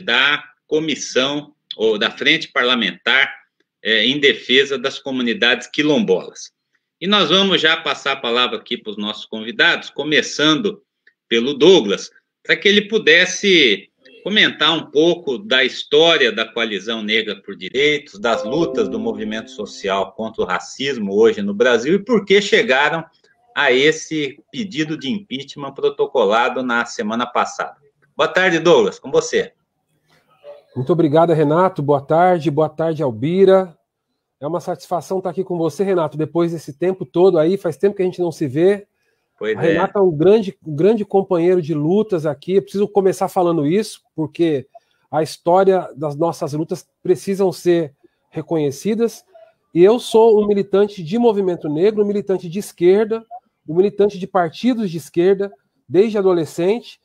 da comissão ou da frente parlamentar é, em defesa das comunidades quilombolas. E nós vamos já passar a palavra aqui para os nossos convidados, começando pelo Douglas, para que ele pudesse comentar um pouco da história da coalizão negra por direitos, das lutas do movimento social contra o racismo hoje no Brasil e por que chegaram a esse pedido de impeachment protocolado na semana passada. Boa tarde, Douglas, com você. Muito obrigado, Renato. Boa tarde. Boa tarde, Albira. É uma satisfação estar aqui com você, Renato, depois desse tempo todo aí. Faz tempo que a gente não se vê. Pois a é. é um grande, um grande companheiro de lutas aqui. Eu preciso começar falando isso, porque a história das nossas lutas precisam ser reconhecidas. E eu sou um militante de movimento negro, um militante de esquerda, um militante de partidos de esquerda desde adolescente.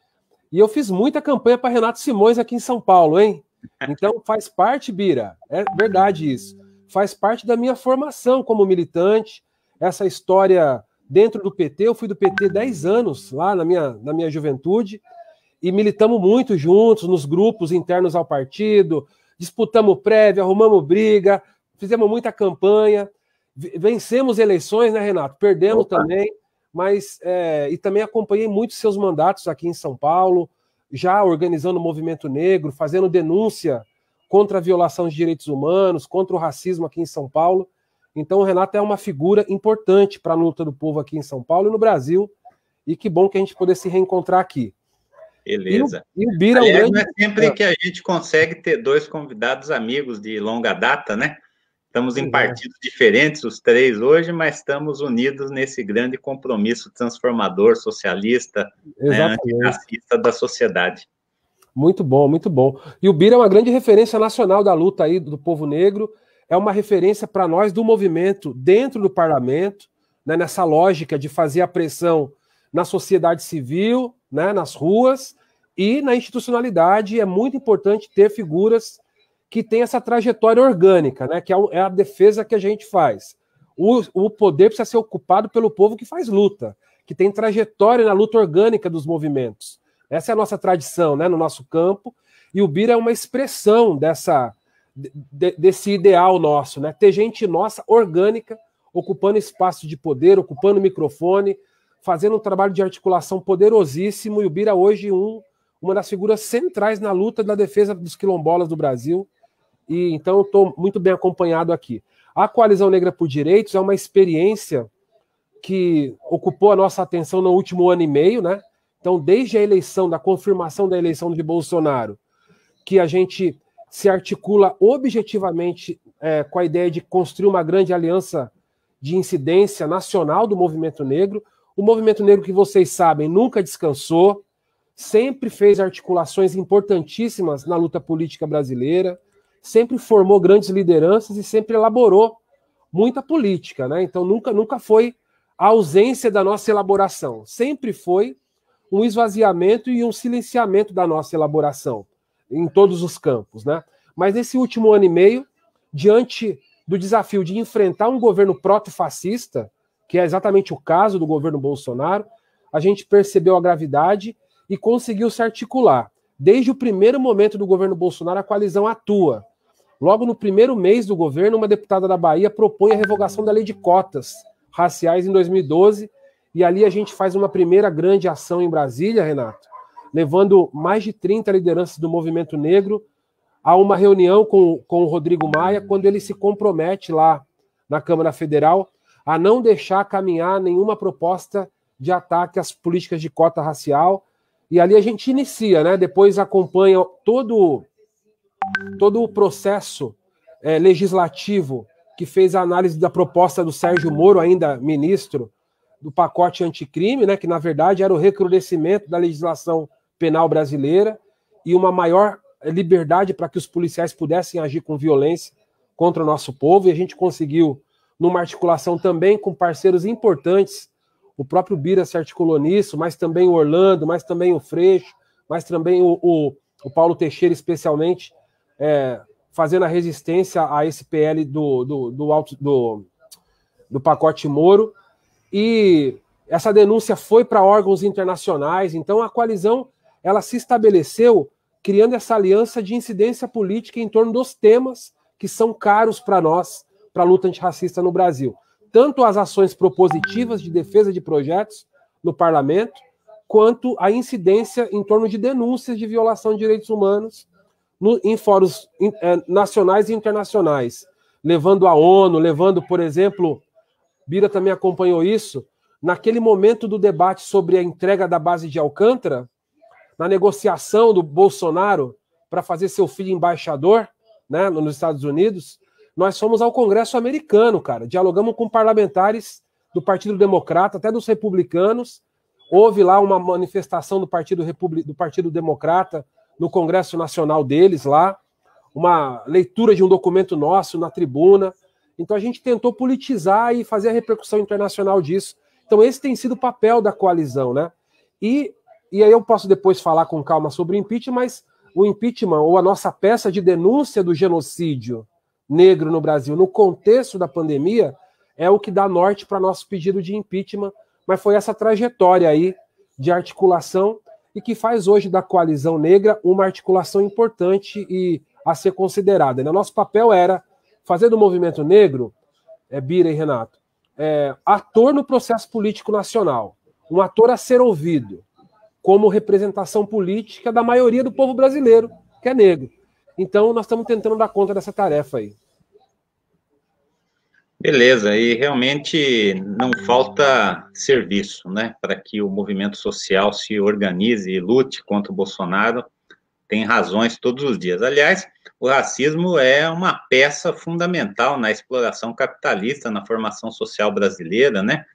E eu fiz muita campanha para Renato Simões aqui em São Paulo, hein? Então faz parte, Bira, é verdade isso. Faz parte da minha formação como militante. Essa história dentro do PT, eu fui do PT 10 anos lá na minha, na minha juventude e militamos muito juntos nos grupos internos ao partido, disputamos prévia, arrumamos briga, fizemos muita campanha, vencemos eleições, né, Renato? Perdemos Opa. também, mas é, e também acompanhei muitos seus mandatos aqui em São Paulo, já organizando o movimento negro, fazendo denúncia contra a violação de direitos humanos, contra o racismo aqui em São Paulo. Então, o Renato é uma figura importante para a luta do povo aqui em São Paulo e no Brasil. E que bom que a gente poder se reencontrar aqui. Beleza. E o, e o Bira é Aliás, grande... Não é sempre que a gente consegue ter dois convidados amigos de longa data, né? Estamos em é. partidos diferentes, os três hoje, mas estamos unidos nesse grande compromisso transformador, socialista, né, da sociedade. Muito bom, muito bom. E o Bira é uma grande referência nacional da luta aí do povo negro, é uma referência para nós do movimento dentro do parlamento, né, nessa lógica de fazer a pressão na sociedade civil, né, nas ruas e na institucionalidade. É muito importante ter figuras que tem essa trajetória orgânica, né? Que é, é a defesa que a gente faz. O, o poder precisa ser ocupado pelo povo que faz luta, que tem trajetória na luta orgânica dos movimentos. Essa é a nossa tradição, né? No nosso campo. E o Bira é uma expressão dessa, de, desse ideal nosso, né? Ter gente nossa, orgânica, ocupando espaço de poder, ocupando microfone, fazendo um trabalho de articulação poderosíssimo. E o Bira é hoje um, uma das figuras centrais na luta da defesa dos quilombolas do Brasil e então estou muito bem acompanhado aqui. A Coalizão Negra por Direitos é uma experiência que ocupou a nossa atenção no último ano e meio, né? Então, desde a eleição, da confirmação da eleição de Bolsonaro, que a gente se articula objetivamente é, com a ideia de construir uma grande aliança de incidência nacional do movimento negro. O movimento negro, que vocês sabem, nunca descansou, sempre fez articulações importantíssimas na luta política brasileira sempre formou grandes lideranças e sempre elaborou muita política, né? Então nunca, nunca foi a ausência da nossa elaboração, sempre foi um esvaziamento e um silenciamento da nossa elaboração em todos os campos, né? Mas nesse último ano e meio, diante do desafio de enfrentar um governo proto-fascista, que é exatamente o caso do governo Bolsonaro, a gente percebeu a gravidade e conseguiu se articular. Desde o primeiro momento do governo Bolsonaro, a coalizão atua Logo no primeiro mês do governo, uma deputada da Bahia propõe a revogação da lei de cotas raciais em 2012, e ali a gente faz uma primeira grande ação em Brasília, Renato, levando mais de 30 lideranças do movimento negro a uma reunião com, com o Rodrigo Maia, quando ele se compromete lá na Câmara Federal a não deixar caminhar nenhuma proposta de ataque às políticas de cota racial. E ali a gente inicia, né? Depois acompanha todo todo o processo é, legislativo que fez a análise da proposta do Sérgio Moro, ainda ministro, do pacote anticrime, né, que na verdade era o recrudescimento da legislação penal brasileira e uma maior é, liberdade para que os policiais pudessem agir com violência contra o nosso povo, e a gente conseguiu, numa articulação também com parceiros importantes, o próprio Bira se articulou nisso, mas também o Orlando, mas também o Freixo, mas também o, o, o Paulo Teixeira, especialmente, é, fazendo a resistência a esse PL do, do, do, alto, do, do pacote Moro. E essa denúncia foi para órgãos internacionais, então a coalizão ela se estabeleceu criando essa aliança de incidência política em torno dos temas que são caros para nós, para a luta antirracista no Brasil. Tanto as ações propositivas de defesa de projetos no parlamento, quanto a incidência em torno de denúncias de violação de direitos humanos no, em fóruns in, é, nacionais e internacionais, levando a ONU, levando, por exemplo, Bira também acompanhou isso, naquele momento do debate sobre a entrega da base de Alcântara, na negociação do Bolsonaro para fazer seu filho embaixador, né, nos Estados Unidos, nós fomos ao Congresso americano, cara, dialogamos com parlamentares do Partido Democrata, até dos republicanos, houve lá uma manifestação do Partido, Republi do Partido Democrata no Congresso Nacional deles lá, uma leitura de um documento nosso na tribuna. Então a gente tentou politizar e fazer a repercussão internacional disso. Então esse tem sido o papel da coalizão, né? E, e aí eu posso depois falar com calma sobre o impeachment, mas o impeachment ou a nossa peça de denúncia do genocídio negro no Brasil no contexto da pandemia é o que dá norte para nosso pedido de impeachment, mas foi essa trajetória aí de articulação e que faz hoje da coalizão negra uma articulação importante e a ser considerada. Né? Nosso papel era fazer do movimento negro, é, Bira e Renato, é, ator no processo político nacional, um ator a ser ouvido, como representação política da maioria do povo brasileiro, que é negro. Então, nós estamos tentando dar conta dessa tarefa aí. Beleza, e realmente não falta serviço, né, para que o movimento social se organize e lute contra o Bolsonaro. Tem razões todos os dias. Aliás, o racismo é uma peça fundamental na exploração capitalista, na formação social brasileira, né?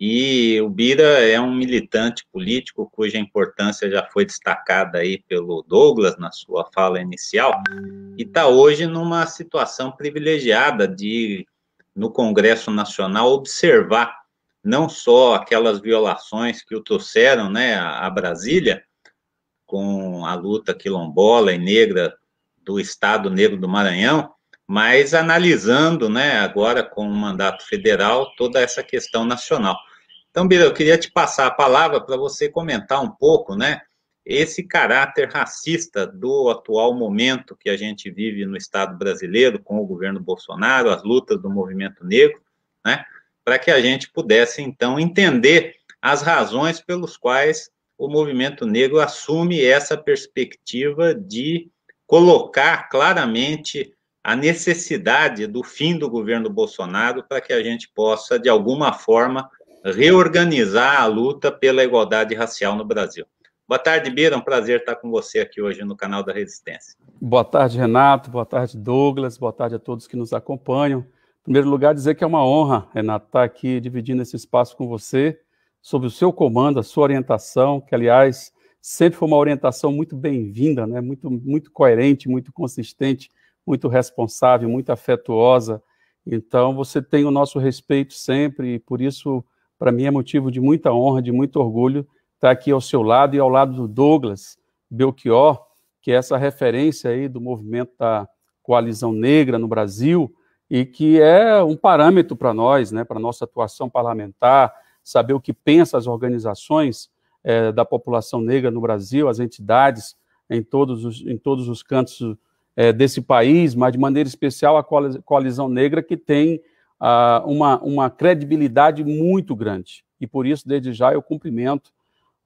E o Bira é um militante político cuja importância já foi destacada aí pelo Douglas na sua fala inicial, e está hoje numa situação privilegiada de no Congresso Nacional observar não só aquelas violações que o trouxeram né, a Brasília, com a luta quilombola e negra do Estado Negro do Maranhão, mas analisando, né, agora com o mandato federal, toda essa questão nacional. Então, Bira, eu queria te passar a palavra para você comentar um pouco, né, esse caráter racista do atual momento que a gente vive no Estado brasileiro, com o governo Bolsonaro, as lutas do movimento negro, né, para que a gente pudesse, então, entender as razões pelos quais o movimento negro assume essa perspectiva de colocar claramente a necessidade do fim do governo Bolsonaro para que a gente possa, de alguma forma, reorganizar a luta pela igualdade racial no Brasil. Boa tarde, Bira. Um prazer estar com você aqui hoje no canal da Resistência. Boa tarde, Renato. Boa tarde, Douglas. Boa tarde a todos que nos acompanham. Em primeiro lugar, dizer que é uma honra, Renato, estar aqui dividindo esse espaço com você, sob o seu comando, a sua orientação, que, aliás, sempre foi uma orientação muito bem-vinda, né? muito, muito coerente, muito consistente, muito responsável, muito afetuosa. Então, você tem o nosso respeito sempre, e por isso, para mim, é motivo de muita honra, de muito orgulho está aqui ao seu lado e ao lado do Douglas Belchior, que é essa referência aí do movimento da coalizão negra no Brasil e que é um parâmetro para nós, né, para nossa atuação parlamentar, saber o que pensam as organizações é, da população negra no Brasil, as entidades em todos os, em todos os cantos é, desse país, mas de maneira especial a coalizão negra que tem ah, uma, uma credibilidade muito grande. E por isso, desde já, eu cumprimento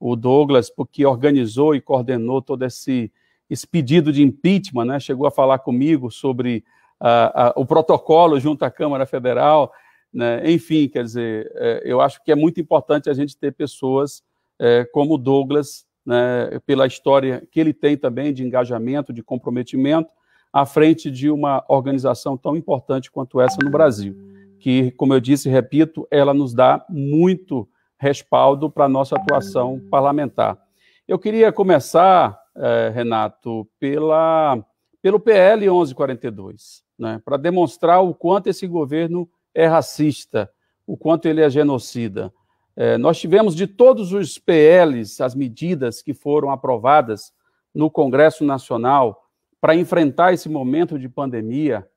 o Douglas, porque organizou e coordenou todo esse, esse pedido de impeachment, né? chegou a falar comigo sobre uh, uh, o protocolo junto à Câmara Federal. Né? Enfim, quer dizer, é, eu acho que é muito importante a gente ter pessoas uh, como o Douglas, né, pela história que ele tem também de engajamento, de comprometimento, à frente de uma organização tão importante quanto essa no Brasil, que, como eu disse e repito, ela nos dá muito respaldo para a nossa atuação parlamentar. Eu queria começar, eh, Renato, pela, pelo PL 1142, né, para demonstrar o quanto esse governo é racista, o quanto ele é genocida. Eh, nós tivemos de todos os PLs as medidas que foram aprovadas no Congresso Nacional para enfrentar esse momento de pandemia.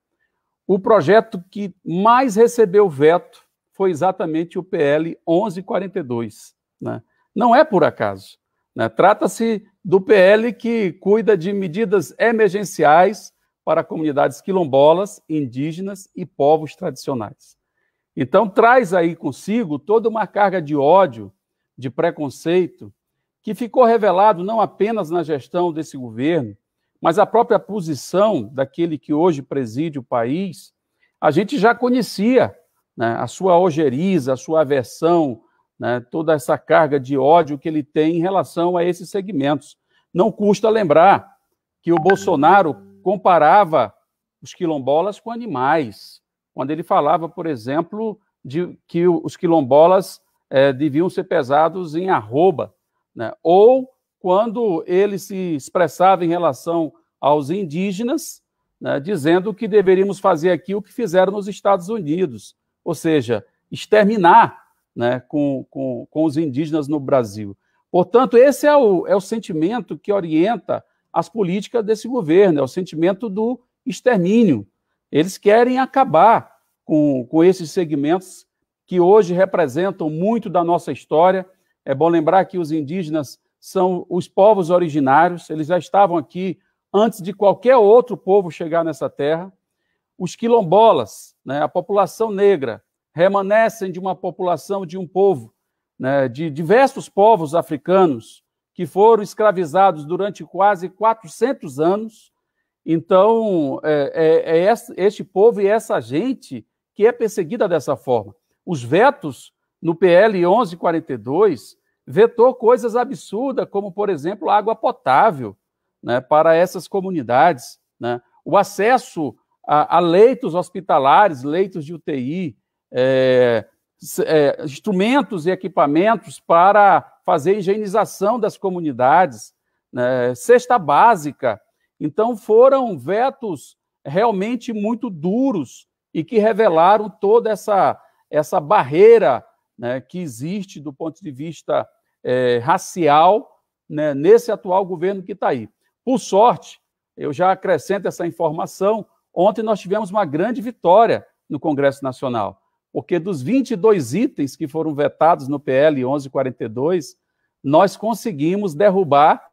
O projeto que mais recebeu veto foi exatamente o PL 1142. Né? Não é por acaso. Né? Trata-se do PL que cuida de medidas emergenciais para comunidades quilombolas, indígenas e povos tradicionais. Então, traz aí consigo toda uma carga de ódio, de preconceito, que ficou revelado não apenas na gestão desse governo, mas a própria posição daquele que hoje preside o país, a gente já conhecia né, a sua ojeriza, a sua aversão, né, toda essa carga de ódio que ele tem em relação a esses segmentos. Não custa lembrar que o Bolsonaro comparava os quilombolas com animais, quando ele falava, por exemplo, de que os quilombolas é, deviam ser pesados em arroba, né, ou quando ele se expressava em relação aos indígenas, né, dizendo que deveríamos fazer aqui o que fizeram nos Estados Unidos, ou seja, exterminar né, com, com, com os indígenas no Brasil. Portanto, esse é o, é o sentimento que orienta as políticas desse governo, é o sentimento do extermínio. Eles querem acabar com, com esses segmentos que hoje representam muito da nossa história. É bom lembrar que os indígenas são os povos originários, eles já estavam aqui antes de qualquer outro povo chegar nessa terra os quilombolas, né, a população negra, remanescem de uma população, de um povo, né, de diversos povos africanos que foram escravizados durante quase 400 anos. Então, é, é, é este povo e essa gente que é perseguida dessa forma. Os vetos no PL 1142 vetou coisas absurdas, como, por exemplo, água potável né, para essas comunidades, né, o acesso a, a leitos hospitalares, leitos de UTI, é, é, instrumentos e equipamentos para fazer higienização das comunidades, né, cesta básica. Então, foram vetos realmente muito duros e que revelaram toda essa, essa barreira né, que existe do ponto de vista é, racial né, nesse atual governo que está aí. Por sorte, eu já acrescento essa informação, Ontem nós tivemos uma grande vitória no Congresso Nacional, porque dos 22 itens que foram vetados no PL 1142, nós conseguimos derrubar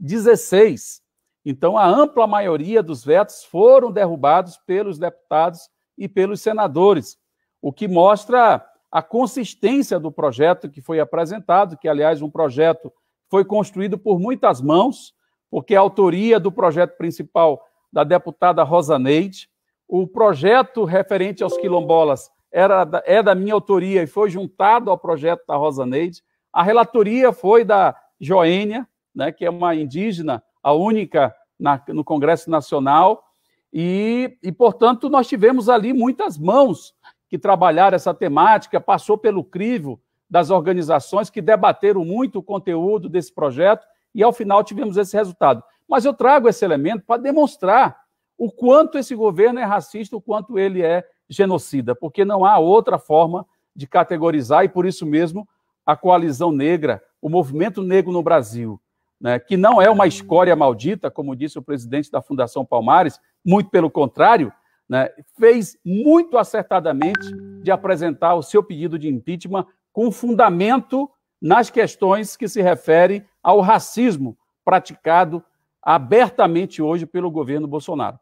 16. Então, a ampla maioria dos vetos foram derrubados pelos deputados e pelos senadores, o que mostra a consistência do projeto que foi apresentado, que, aliás, um projeto foi construído por muitas mãos, porque a autoria do projeto principal da deputada Rosa Neide. O projeto referente aos quilombolas era, é da minha autoria e foi juntado ao projeto da Rosa Neide. A relatoria foi da Joênia, né, que é uma indígena, a única na, no Congresso Nacional. E, e, portanto, nós tivemos ali muitas mãos que trabalharam essa temática, passou pelo crivo das organizações que debateram muito o conteúdo desse projeto e, ao final, tivemos esse resultado. Mas eu trago esse elemento para demonstrar o quanto esse governo é racista, o quanto ele é genocida, porque não há outra forma de categorizar, e por isso mesmo a coalizão negra, o movimento negro no Brasil, né, que não é uma escória maldita, como disse o presidente da Fundação Palmares, muito pelo contrário, né, fez muito acertadamente de apresentar o seu pedido de impeachment com fundamento nas questões que se referem ao racismo praticado abertamente hoje pelo governo Bolsonaro.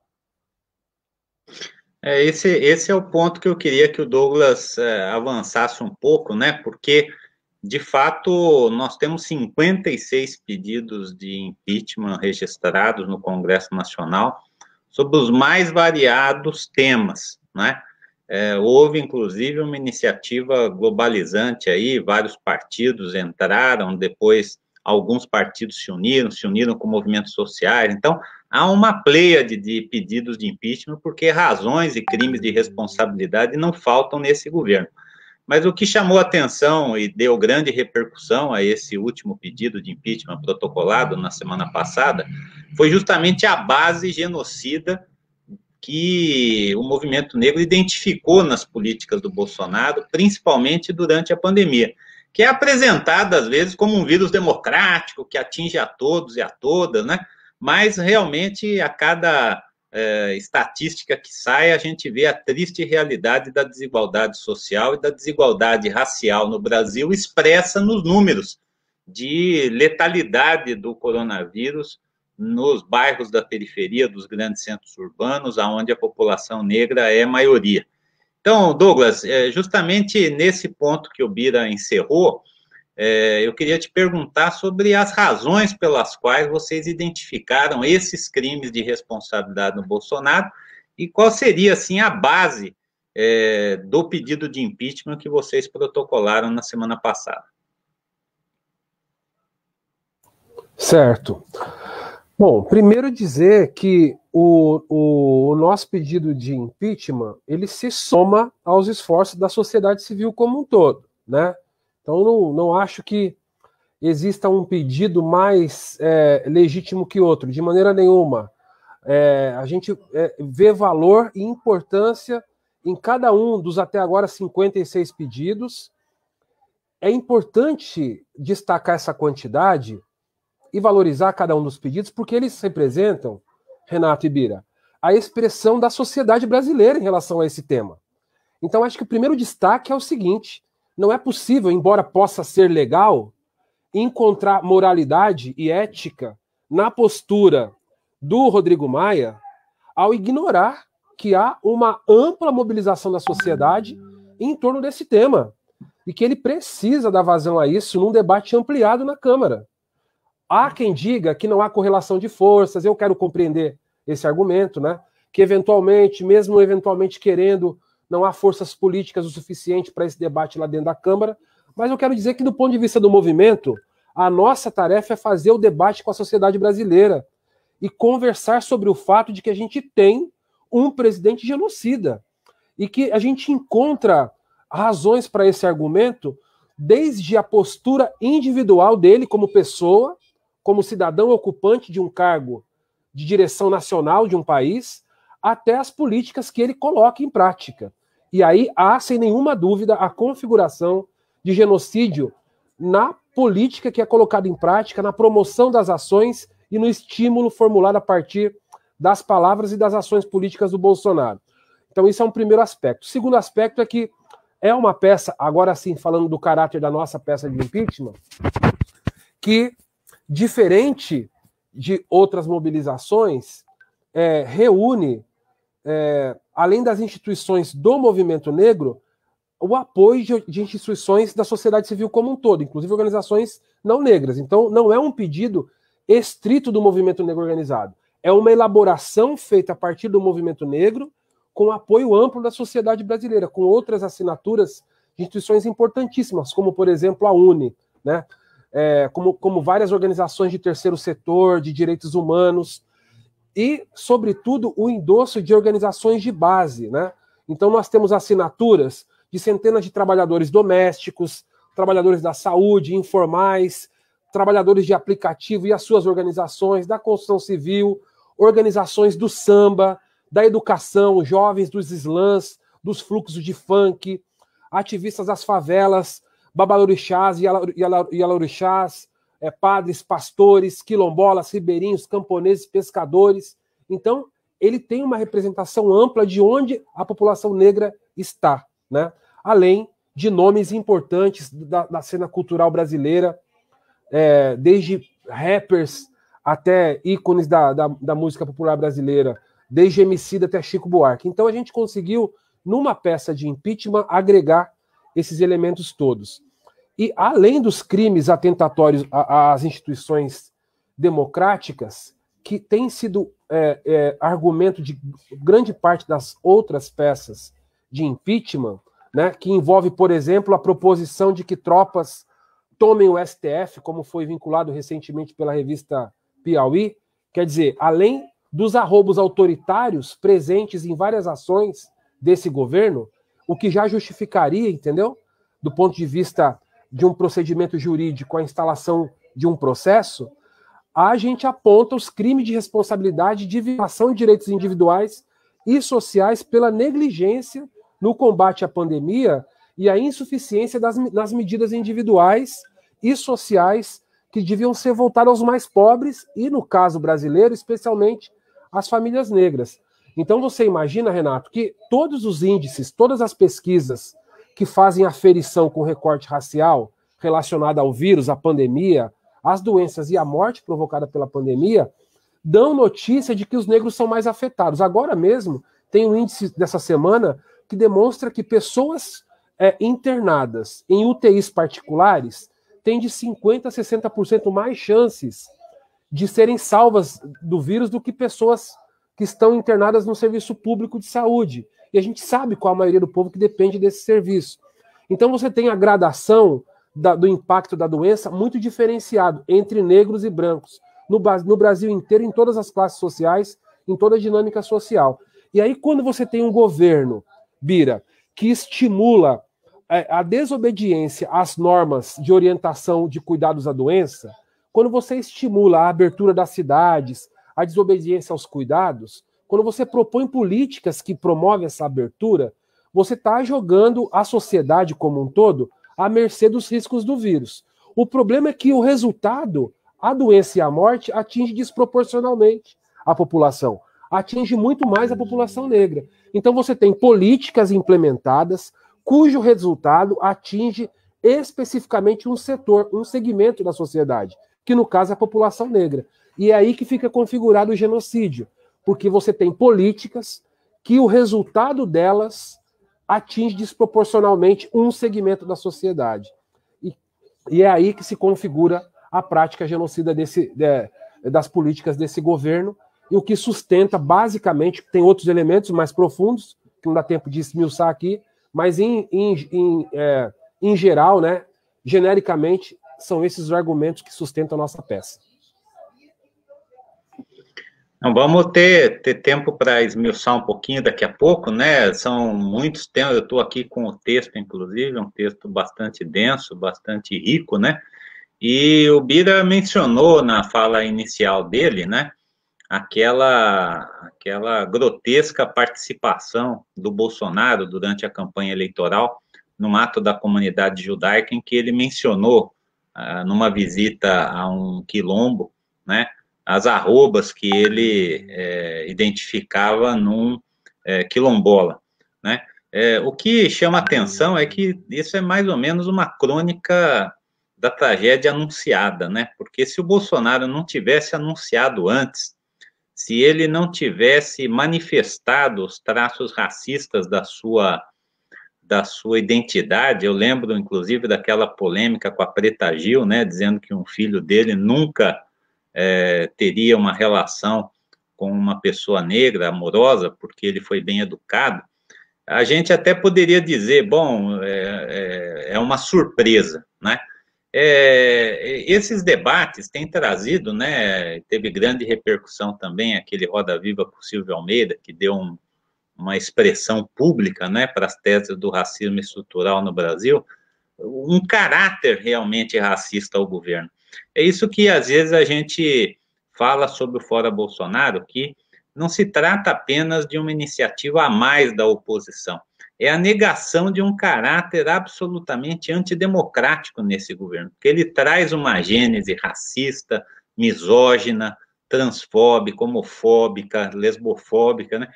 É, esse, esse é o ponto que eu queria que o Douglas é, avançasse um pouco, né? Porque, de fato, nós temos 56 pedidos de impeachment registrados no Congresso Nacional sobre os mais variados temas, né? É, houve, inclusive, uma iniciativa globalizante aí, vários partidos entraram, depois alguns partidos se uniram, se uniram com movimentos sociais. Então, há uma pleia de, de pedidos de impeachment, porque razões e crimes de responsabilidade não faltam nesse governo. Mas o que chamou atenção e deu grande repercussão a esse último pedido de impeachment protocolado na semana passada foi justamente a base genocida que o movimento negro identificou nas políticas do Bolsonaro, principalmente durante a pandemia que é apresentada às vezes como um vírus democrático que atinge a todos e a todas, né? Mas realmente a cada é, estatística que sai a gente vê a triste realidade da desigualdade social e da desigualdade racial no Brasil expressa nos números de letalidade do coronavírus nos bairros da periferia dos grandes centros urbanos, aonde a população negra é maioria. Então, Douglas, é, justamente nesse ponto que o Bira encerrou, é, eu queria te perguntar sobre as razões pelas quais vocês identificaram esses crimes de responsabilidade no Bolsonaro e qual seria, assim, a base é, do pedido de impeachment que vocês protocolaram na semana passada. Certo. Bom, primeiro dizer que o, o, o, nosso pedido de impeachment ele se soma aos esforços da sociedade civil como um todo, né? Então não, não acho que exista um pedido mais é, legítimo que outro, de maneira nenhuma. É, a gente é, vê valor e importância em cada um dos até agora 56 pedidos. É importante destacar essa quantidade e valorizar cada um dos pedidos, porque eles representam, Renato e Bira, a expressão da sociedade brasileira em relação a esse tema. Então, acho que o primeiro destaque é o seguinte: não é possível, embora possa ser legal, encontrar moralidade e ética na postura do Rodrigo Maia ao ignorar que há uma ampla mobilização da sociedade em torno desse tema e que ele precisa dar vazão a isso num debate ampliado na Câmara. Há quem diga que não há correlação de forças, eu quero compreender esse argumento, né? Que eventualmente, mesmo eventualmente querendo, não há forças políticas o suficiente para esse debate lá dentro da Câmara, mas eu quero dizer que, do ponto de vista do movimento, a nossa tarefa é fazer o debate com a sociedade brasileira e conversar sobre o fato de que a gente tem um presidente genocida e que a gente encontra razões para esse argumento desde a postura individual dele como pessoa como cidadão ocupante de um cargo de direção nacional de um país, até as políticas que ele coloca em prática. E aí há, sem nenhuma dúvida, a configuração de genocídio na política que é colocada em prática, na promoção das ações e no estímulo formulado a partir das palavras e das ações políticas do Bolsonaro. Então, isso é um primeiro aspecto. O segundo aspecto é que é uma peça, agora sim, falando do caráter da nossa peça de impeachment, que diferente de outras mobilizações, é, reúne, é, além das instituições do movimento negro, o apoio de, de, instituições da sociedade civil como um todo, inclusive organizações não negras. Então, não é um pedido estrito do movimento negro organizado. É uma elaboração feita a partir do movimento negro, com apoio amplo da sociedade brasileira, com outras assinaturas de instituições importantíssimas, como, por exemplo, a UNE. Né? é, como, como várias organizações de terceiro setor, de direitos humanos, e, sobretudo, o endosso de organizações de base. Né? Então, nós temos assinaturas de centenas de trabalhadores domésticos, trabalhadores da saúde, informais, trabalhadores de aplicativo e as suas organizações, da construção civil, organizações do samba, da educação, jovens dos slams, dos fluxos de funk, ativistas das favelas, babalorixás, ialalorixás, é, padres, pastores, quilombolas, ribeirinhos, camponeses, pescadores. Então, ele tem uma representação ampla de onde a população negra está, né? além de nomes importantes da, da cena cultural brasileira, é, desde rappers até ícones da, da, da música popular brasileira, desde Emicida até Chico Buarque. Então a gente conseguiu, numa peça de impeachment, agregar esses elementos todos. E além dos crimes atentatórios às instituições democráticas, que tem sido é, é, argumento de grande parte das outras peças de impeachment, né, que envolve, por exemplo, a proposição de que tropas tomem o STF, como foi vinculado recentemente pela revista Piauí. Quer dizer, além dos arrobos autoritários presentes em várias ações desse governo, o que já justificaria, entendeu? Do ponto de vista de um procedimento jurídico à instalação de um processo, a gente aponta os crimes de responsabilidade de violação de direitos individuais e sociais pela negligência no combate à pandemia e a insuficiência das, das medidas individuais e sociais que deviam ser voltadas aos mais pobres e, no caso brasileiro, especialmente às famílias negras. Então você imagina, Renato, que todos os índices, todas as pesquisas que fazem aferição com recorte racial relacionada ao vírus, à pandemia, às doenças e à morte provocada pela pandemia, dão notícia de que os negros são mais afetados. Agora mesmo, tem um índice dessa semana que demonstra que pessoas é, internadas em UTIs particulares têm de 50% a 60% mais chances de serem salvas do vírus do que pessoas que estão internadas no serviço público de saúde e a gente sabe qual é a maioria do povo que depende desse serviço. Então você tem a gradação da, do impacto da doença muito diferenciado entre negros e brancos, no, no Brasil inteiro, em todas as classes sociais, em toda a dinâmica social. E aí, quando você tem um governo, Bira, que estimula é, a desobediência às normas de orientação de cuidados à doença, quando você estimula a abertura das cidades, a desobediência aos cuidados, quando você propõe políticas que promovem essa abertura, você está jogando a sociedade como um todo à mercê dos riscos do vírus. O problema é que o resultado, a doença e a morte, atinge desproporcionalmente a população. Atinge muito mais a população uhum. negra. Então você tem políticas implementadas cujo resultado atinge especificamente um setor, um segmento da sociedade, que no caso é a população negra. E é aí que fica configurado o genocídio porque você tem políticas que o resultado delas atinge desproporcionalmente um segmento da sociedade. E, e é aí que se configura a prática genocida desse, de, das políticas desse governo, e o que sustenta, basicamente, tem outros elementos mais profundos, que não dá tempo de esmiuçar aqui, mas em, em, em, é, em geral, né, genericamente, são esses argumentos que sustentam a nossa peça. Então, vamos ter, ter tempo para esmiuçar um pouquinho daqui a pouco, né? São muitos temas, eu estou aqui com o texto, inclusive, um texto bastante denso, bastante rico, né? E o Bira mencionou na fala inicial dele, né? Aquela, aquela grotesca participação do Bolsonaro durante a campanha eleitoral no ato da comunidade judaica, em que ele mencionou, ah, numa visita a um quilombo, né? as arrobas que ele é, identificava num é, quilombola, né? É, o que chama atenção é que isso é mais ou menos uma crônica da tragédia anunciada, né? Porque se o Bolsonaro não tivesse anunciado antes, se ele não tivesse manifestado os traços racistas da sua da sua identidade, eu lembro inclusive daquela polêmica com a Preta Gil, né, dizendo que um filho dele nunca é, teria uma relação com uma pessoa negra, amorosa, porque ele foi bem educado, a gente até poderia dizer, bom, é, é, é uma surpresa, né? É, esses debates têm trazido, né, teve grande repercussão também aquele Roda Viva com Silvio Almeida, que deu um, uma expressão pública né, para as teses do racismo estrutural no Brasil, um caráter realmente racista ao governo. É isso que às vezes a gente fala sobre o Fora Bolsonaro, que não se trata apenas de uma iniciativa a mais da oposição, é a negação de um caráter absolutamente antidemocrático nesse governo, porque ele traz uma gênese racista, misógina, transfóbica, homofóbica, lesbofóbica, né?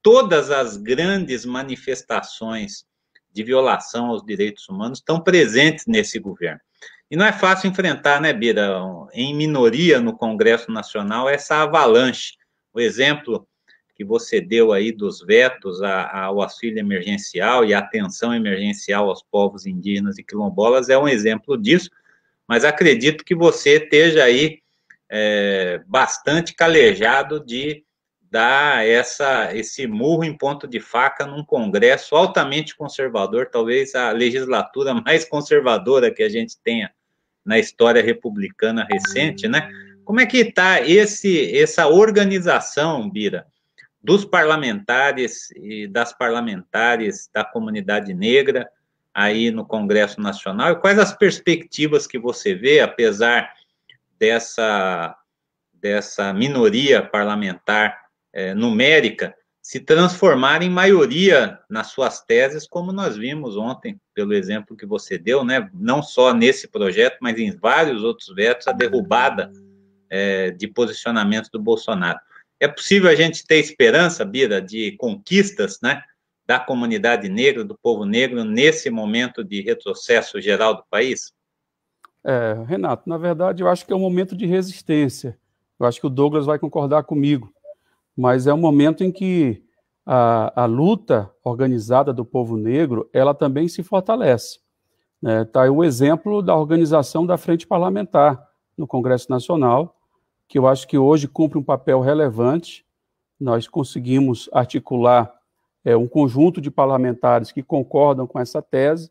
Todas as grandes manifestações de violação aos direitos humanos estão presentes nesse governo. E não é fácil enfrentar, né, Bira? Em minoria no Congresso Nacional, essa avalanche. O exemplo que você deu aí dos vetos ao auxílio emergencial e à atenção emergencial aos povos indígenas e quilombolas é um exemplo disso, mas acredito que você esteja aí é, bastante calejado de dar essa, esse murro em ponto de faca num Congresso altamente conservador, talvez a legislatura mais conservadora que a gente tenha na história republicana recente, né? Como é que está essa organização, Bira, dos parlamentares e das parlamentares da comunidade negra aí no Congresso Nacional? E quais as perspectivas que você vê, apesar dessa, dessa minoria parlamentar é, numérica se transformar em maioria nas suas teses, como nós vimos ontem pelo exemplo que você deu, né? não só nesse projeto, mas em vários outros vetos, a derrubada é, de posicionamento do Bolsonaro. É possível a gente ter esperança, Bira, de conquistas né, da comunidade negra, do povo negro, nesse momento de retrocesso geral do país? É, Renato, na verdade, eu acho que é um momento de resistência. Eu acho que o Douglas vai concordar comigo, mas é um momento em que a, a luta organizada do povo negro, ela também se fortalece. Está né? é, aí o exemplo da organização da Frente Parlamentar no Congresso Nacional, que eu acho que hoje cumpre um papel relevante. Nós conseguimos articular é, um conjunto de parlamentares que concordam com essa tese,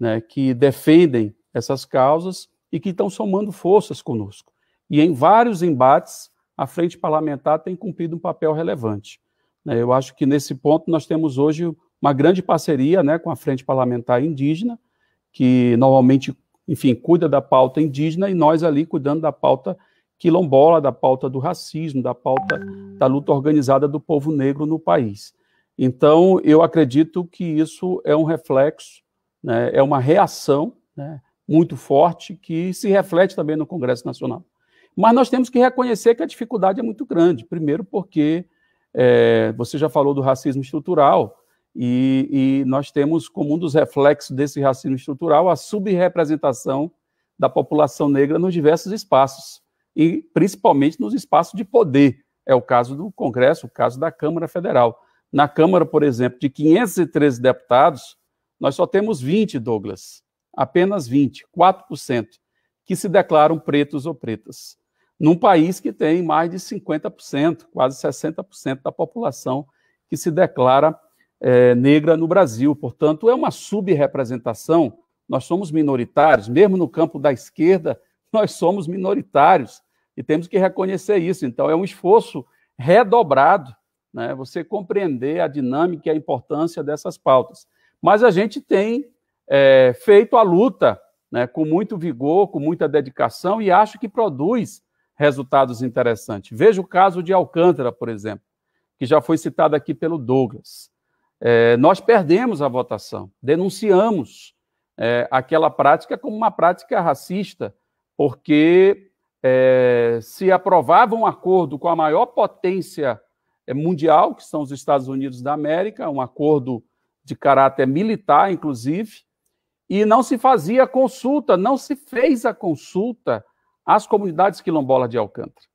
né, que defendem essas causas e que estão somando forças conosco. E em vários embates, a Frente Parlamentar tem cumprido um papel relevante. Né? Eu acho que nesse ponto nós temos hoje uma grande parceria né, com a Frente Parlamentar Indígena, que normalmente, enfim, cuida da pauta indígena e nós ali cuidando da pauta quilombola, da pauta do racismo, da pauta da luta organizada do povo negro no país. Então, eu acredito que isso é um reflexo, né, é uma reação né, muito forte que se reflete também no Congresso Nacional. Mas nós temos que reconhecer que a dificuldade é muito grande. Primeiro, porque é, você já falou do racismo estrutural, e, e, nós temos como um dos reflexos desse racismo estrutural a subrepresentação da população negra nos diversos espaços, e principalmente nos espaços de poder. É o caso do Congresso, o caso da Câmara Federal. Na Câmara, por exemplo, de 513 deputados, nós só temos 20, Douglas, apenas 20, 4%, que se declaram pretos ou pretas num país que tem mais de 50%, quase 60% da população que se declara é, negra no Brasil. Portanto, é uma subrepresentação. Nós somos minoritários, mesmo no campo da esquerda, nós somos minoritários e temos que reconhecer isso. Então, é um esforço redobrado né, você compreender a dinâmica e a importância dessas pautas. Mas a gente tem é, feito a luta né, com muito vigor, com muita dedicação e acho que produz resultados interessantes. Veja o caso de Alcântara, por exemplo, que já foi citado aqui pelo Douglas. É, nós perdemos a votação, denunciamos é, aquela prática como uma prática racista, porque é, se aprovava um acordo com a maior potência é, mundial, que são os Estados Unidos da América, um acordo de caráter militar, inclusive, e não se fazia consulta, não se fez a consulta as comunidades quilombolas de Alcântara.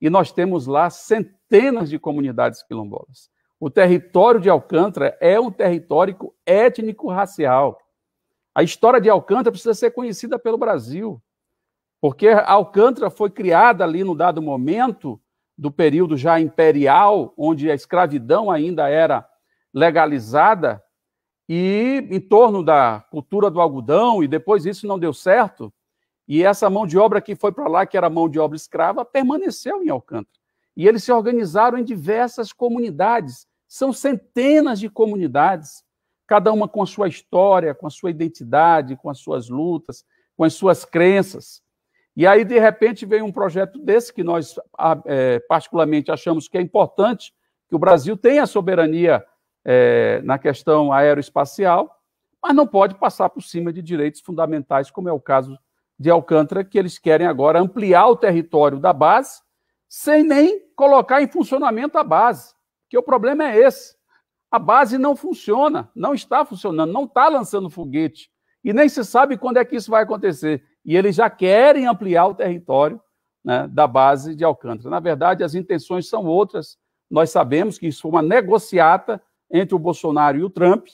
E nós temos lá centenas de comunidades quilombolas. O território de Alcântara é um território étnico-racial. A história de Alcântara precisa ser conhecida pelo Brasil, porque Alcântara foi criada ali no dado momento do período já imperial, onde a escravidão ainda era legalizada, e em torno da cultura do algodão, e depois isso não deu certo, e essa mão de obra que foi para lá, que era mão de obra escrava, permaneceu em Alcântara. E eles se organizaram em diversas comunidades. São centenas de comunidades, cada uma com a sua história, com a sua identidade, com as suas lutas, com as suas crenças. E aí, de repente, veio um projeto desse que nós, é, particularmente, achamos que é importante, que o Brasil tenha soberania é, na questão aeroespacial, mas não pode passar por cima de direitos fundamentais, como é o caso de Alcântara, que eles querem agora ampliar o território da base, sem nem colocar em funcionamento a base. Porque o problema é esse. A base não funciona, não está funcionando, não está lançando foguete. E nem se sabe quando é que isso vai acontecer. E eles já querem ampliar o território né, da base de Alcântara. Na verdade, as intenções são outras. Nós sabemos que isso foi uma negociata entre o Bolsonaro e o Trump,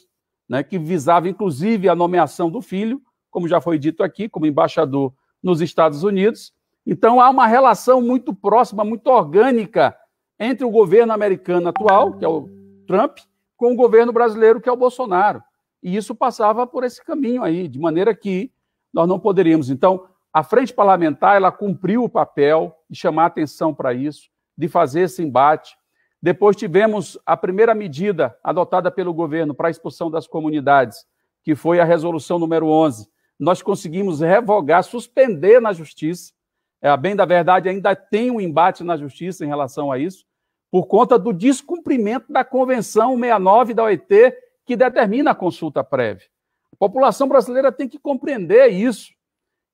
né, que visava inclusive a nomeação do filho, como já foi dito aqui, como embaixador nos Estados Unidos. Então, há uma relação muito próxima, muito orgânica entre o governo americano atual, que é o Trump, com o governo brasileiro, que é o Bolsonaro. E isso passava por esse caminho aí, de maneira que nós não poderíamos. Então, a frente parlamentar ela cumpriu o papel de chamar atenção para isso, de fazer esse embate. Depois tivemos a primeira medida adotada pelo governo para a expulsão das comunidades, que foi a resolução número 11, nós conseguimos revogar, suspender na justiça. É, bem da verdade, ainda tem um embate na justiça em relação a isso, por conta do descumprimento da Convenção 69 da OIT, que determina a consulta prévia. A população brasileira tem que compreender isso.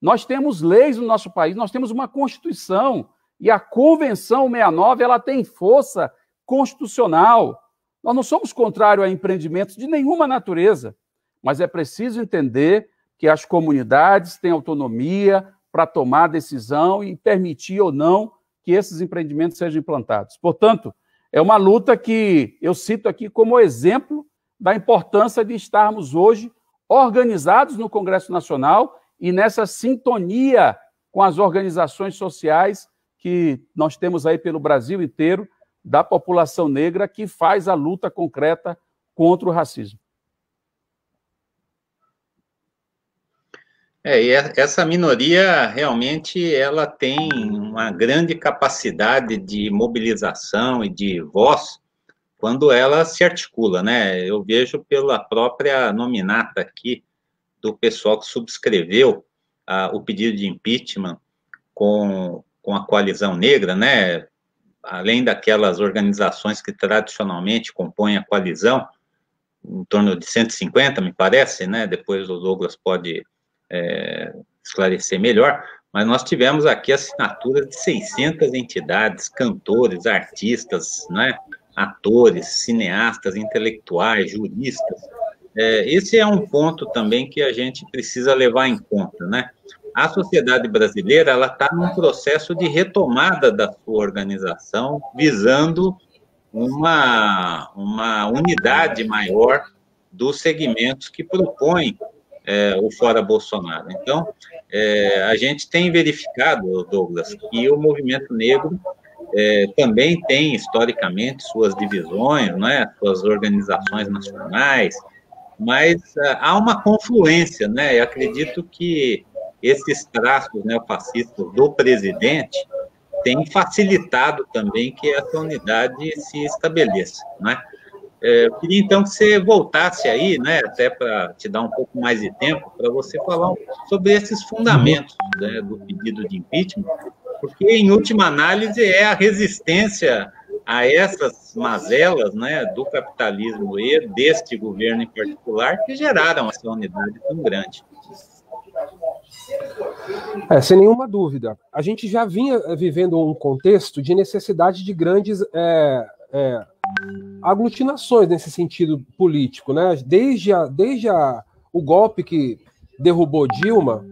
Nós temos leis no nosso país, nós temos uma Constituição, e a Convenção 69 ela tem força constitucional. Nós não somos contrários a empreendimentos de nenhuma natureza, mas é preciso entender que as comunidades têm autonomia para tomar decisão e permitir ou não que esses empreendimentos sejam implantados. Portanto, é uma luta que eu cito aqui como exemplo da importância de estarmos hoje organizados no Congresso Nacional e nessa sintonia com as organizações sociais que nós temos aí pelo Brasil inteiro, da população negra que faz a luta concreta contra o racismo. É, e é, essa minoria realmente ela tem uma grande capacidade de mobilização e de voz quando ela se articula, né? Eu vejo pela própria nominata aqui do pessoal que subscreveu o pedido de impeachment com, com a coalizão negra, né? Além daquelas organizações que tradicionalmente compõem a coalizão, em torno de 150, me parece, né? Depois o Douglas pode é, esclarecer melhor, mas nós tivemos aqui assinaturas de 600 entidades, cantores, artistas, né, atores, cineastas, intelectuais, juristas. É, esse é um ponto também que a gente precisa levar em conta, né? A sociedade brasileira ela está num processo de retomada da sua organização, visando uma, uma unidade maior dos segmentos que propõem é, o fora Bolsonaro. Então, é, a gente tem verificado, Douglas, que o movimento negro é, também tem, historicamente, suas divisões, né, suas organizações nacionais, mas é, há uma confluência, né? Eu acredito que esses traços neofascistas do presidente têm facilitado também que essa unidade se estabeleça, né? É, eu queria então que você voltasse aí, né, até para te dar um pouco mais de tempo, para você falar sobre esses fundamentos né, do pedido de impeachment, porque em última análise é a resistência a essas mazelas né, do capitalismo e deste governo em particular que geraram essa unidade tão grande. É, sem nenhuma dúvida. A gente já vinha vivendo um contexto de necessidade de grandes é, é, aglutinações nesse sentido político, né? Desde, a, desde a, o golpe que derrubou Dilma,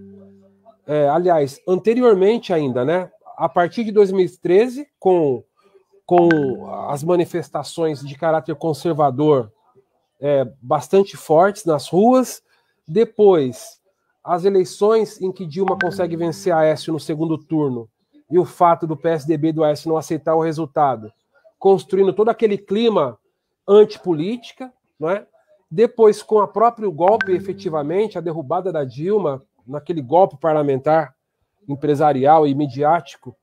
é, aliás, anteriormente ainda, né? A partir de 2013, com, com as manifestações de caráter conservador é, bastante fortes nas ruas, depois as eleições em que Dilma consegue vencer a S no segundo turno e o fato do PSDB do S não aceitar o resultado construindo todo aquele clima antipolítica, não é? Depois, com o próprio golpe, efetivamente, a derrubada da Dilma, naquele golpe parlamentar, empresarial e midiático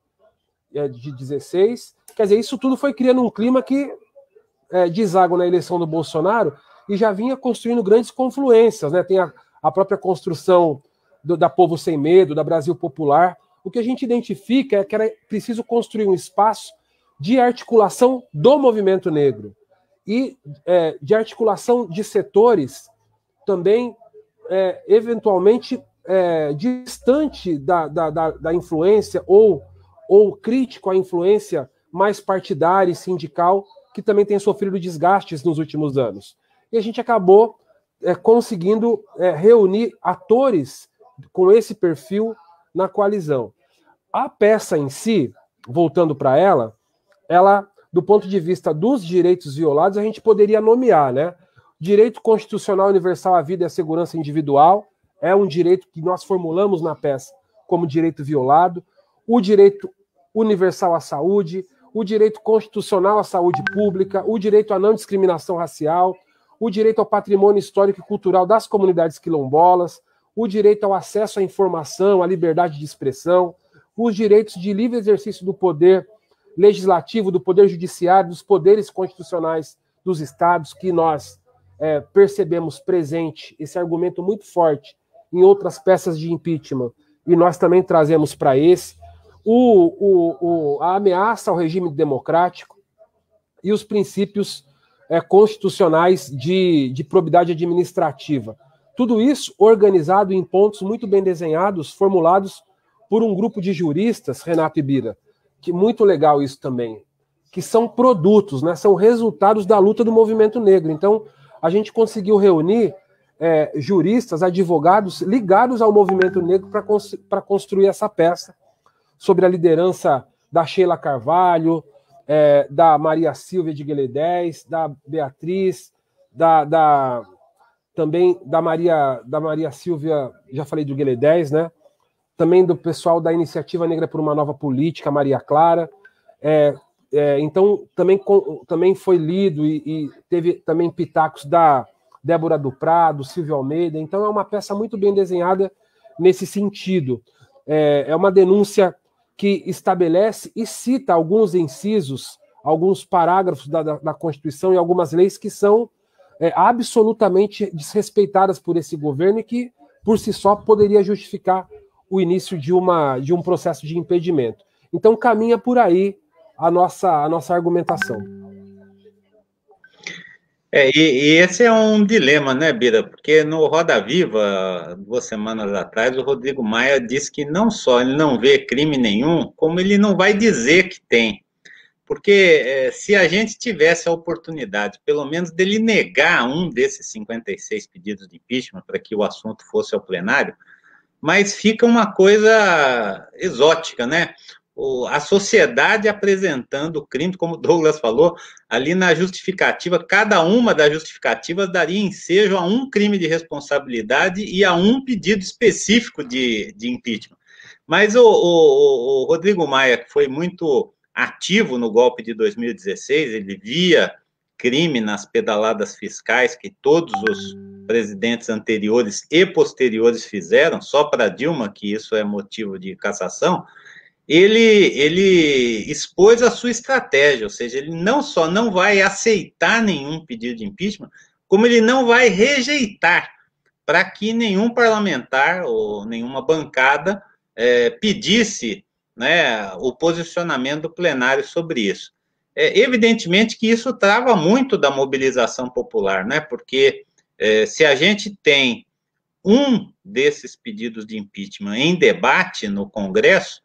é, de 16, quer dizer, isso tudo foi criando um clima que é, deságua na eleição do Bolsonaro e já vinha construindo grandes confluências, né? Tem a, a própria construção do, da Povo Sem Medo, da Brasil Popular. O que a gente identifica é que era preciso construir um espaço de articulação do movimento negro e é, de articulação de setores também, é, eventualmente, é, distante da, da, da, da, influência ou, ou crítico à influência mais partidária e sindical, que também tem sofrido desgastes nos últimos anos. E a gente acabou é, conseguindo é, reunir atores com esse perfil na coalizão. A peça em si, voltando para ela, ela, do ponto de vista dos direitos violados, a gente poderia nomear, né? Direito constitucional universal à vida e à segurança individual é um direito que nós formulamos na PES como direito violado, o direito universal à saúde, o direito constitucional à saúde pública, o direito à não discriminação racial, o direito ao patrimônio histórico e cultural das comunidades quilombolas, o direito ao acesso à informação, à liberdade de expressão, os direitos de livre exercício do poder legislativo, do poder judiciário, dos poderes constitucionais dos estados, que nós é, percebemos presente esse argumento muito forte em outras peças de impeachment, e nós também trazemos para esse o, o, o, a ameaça ao regime democrático e os princípios é, constitucionais de, de probidade administrativa. Tudo isso organizado em pontos muito bem desenhados, formulados por um grupo de juristas, Renato Ibira, que muito legal isso também, que são produtos, né? São resultados da luta do movimento negro. Então, a gente conseguiu reunir é, juristas, advogados ligados ao movimento negro para construir essa peça sobre a liderança da Sheila Carvalho, é, da Maria Silvia de Gueledés, da Beatriz, da, da, também da Maria da Maria Silvia, já falei do Gueledés, né? também do pessoal da Iniciativa Negra por uma Nova Política, Maria Clara. É, é, então, também, também foi lido e, e, teve também pitacos da Débora do Prado, Silvio Almeida. Então, é uma peça muito bem desenhada nesse sentido. É, é uma denúncia que estabelece e cita alguns incisos, alguns parágrafos da, da, da Constituição e algumas leis que são é, absolutamente desrespeitadas por esse governo e que, por si só, poderia justificar o início de, uma, de um processo de impedimento. Então, caminha por aí a nossa, a nossa argumentação. É, e, e, esse é um dilema, né, Bira? Porque no Roda Viva, duas semanas atrás, o Rodrigo Maia disse que não só ele não vê crime nenhum, como ele não vai dizer que tem. Porque é, se a gente tivesse a oportunidade, pelo menos, dele negar um desses 56 pedidos de impeachment para que o assunto fosse ao plenário, mas fica uma coisa exótica, né? a sociedade apresentando o crime, como Douglas falou, ali na justificativa, cada uma das justificativas daria ensejo a um crime de responsabilidade e a um pedido específico de, de impeachment. Mas o, o, o Rodrigo Maia, que foi muito ativo no golpe de 2016, ele via crime nas pedaladas fiscais que todos os presidentes anteriores e posteriores fizeram, só para Dilma, que isso é motivo de cassação, ele, ele expôs a sua estratégia, ou seja, ele não só não vai aceitar nenhum pedido de impeachment, como ele não vai rejeitar para que nenhum parlamentar ou nenhuma bancada é, pedisse né, o posicionamento do plenário sobre isso. É, evidentemente que isso trava muito da mobilização popular, né, porque é, se a gente tem um desses pedidos de impeachment em debate no Congresso,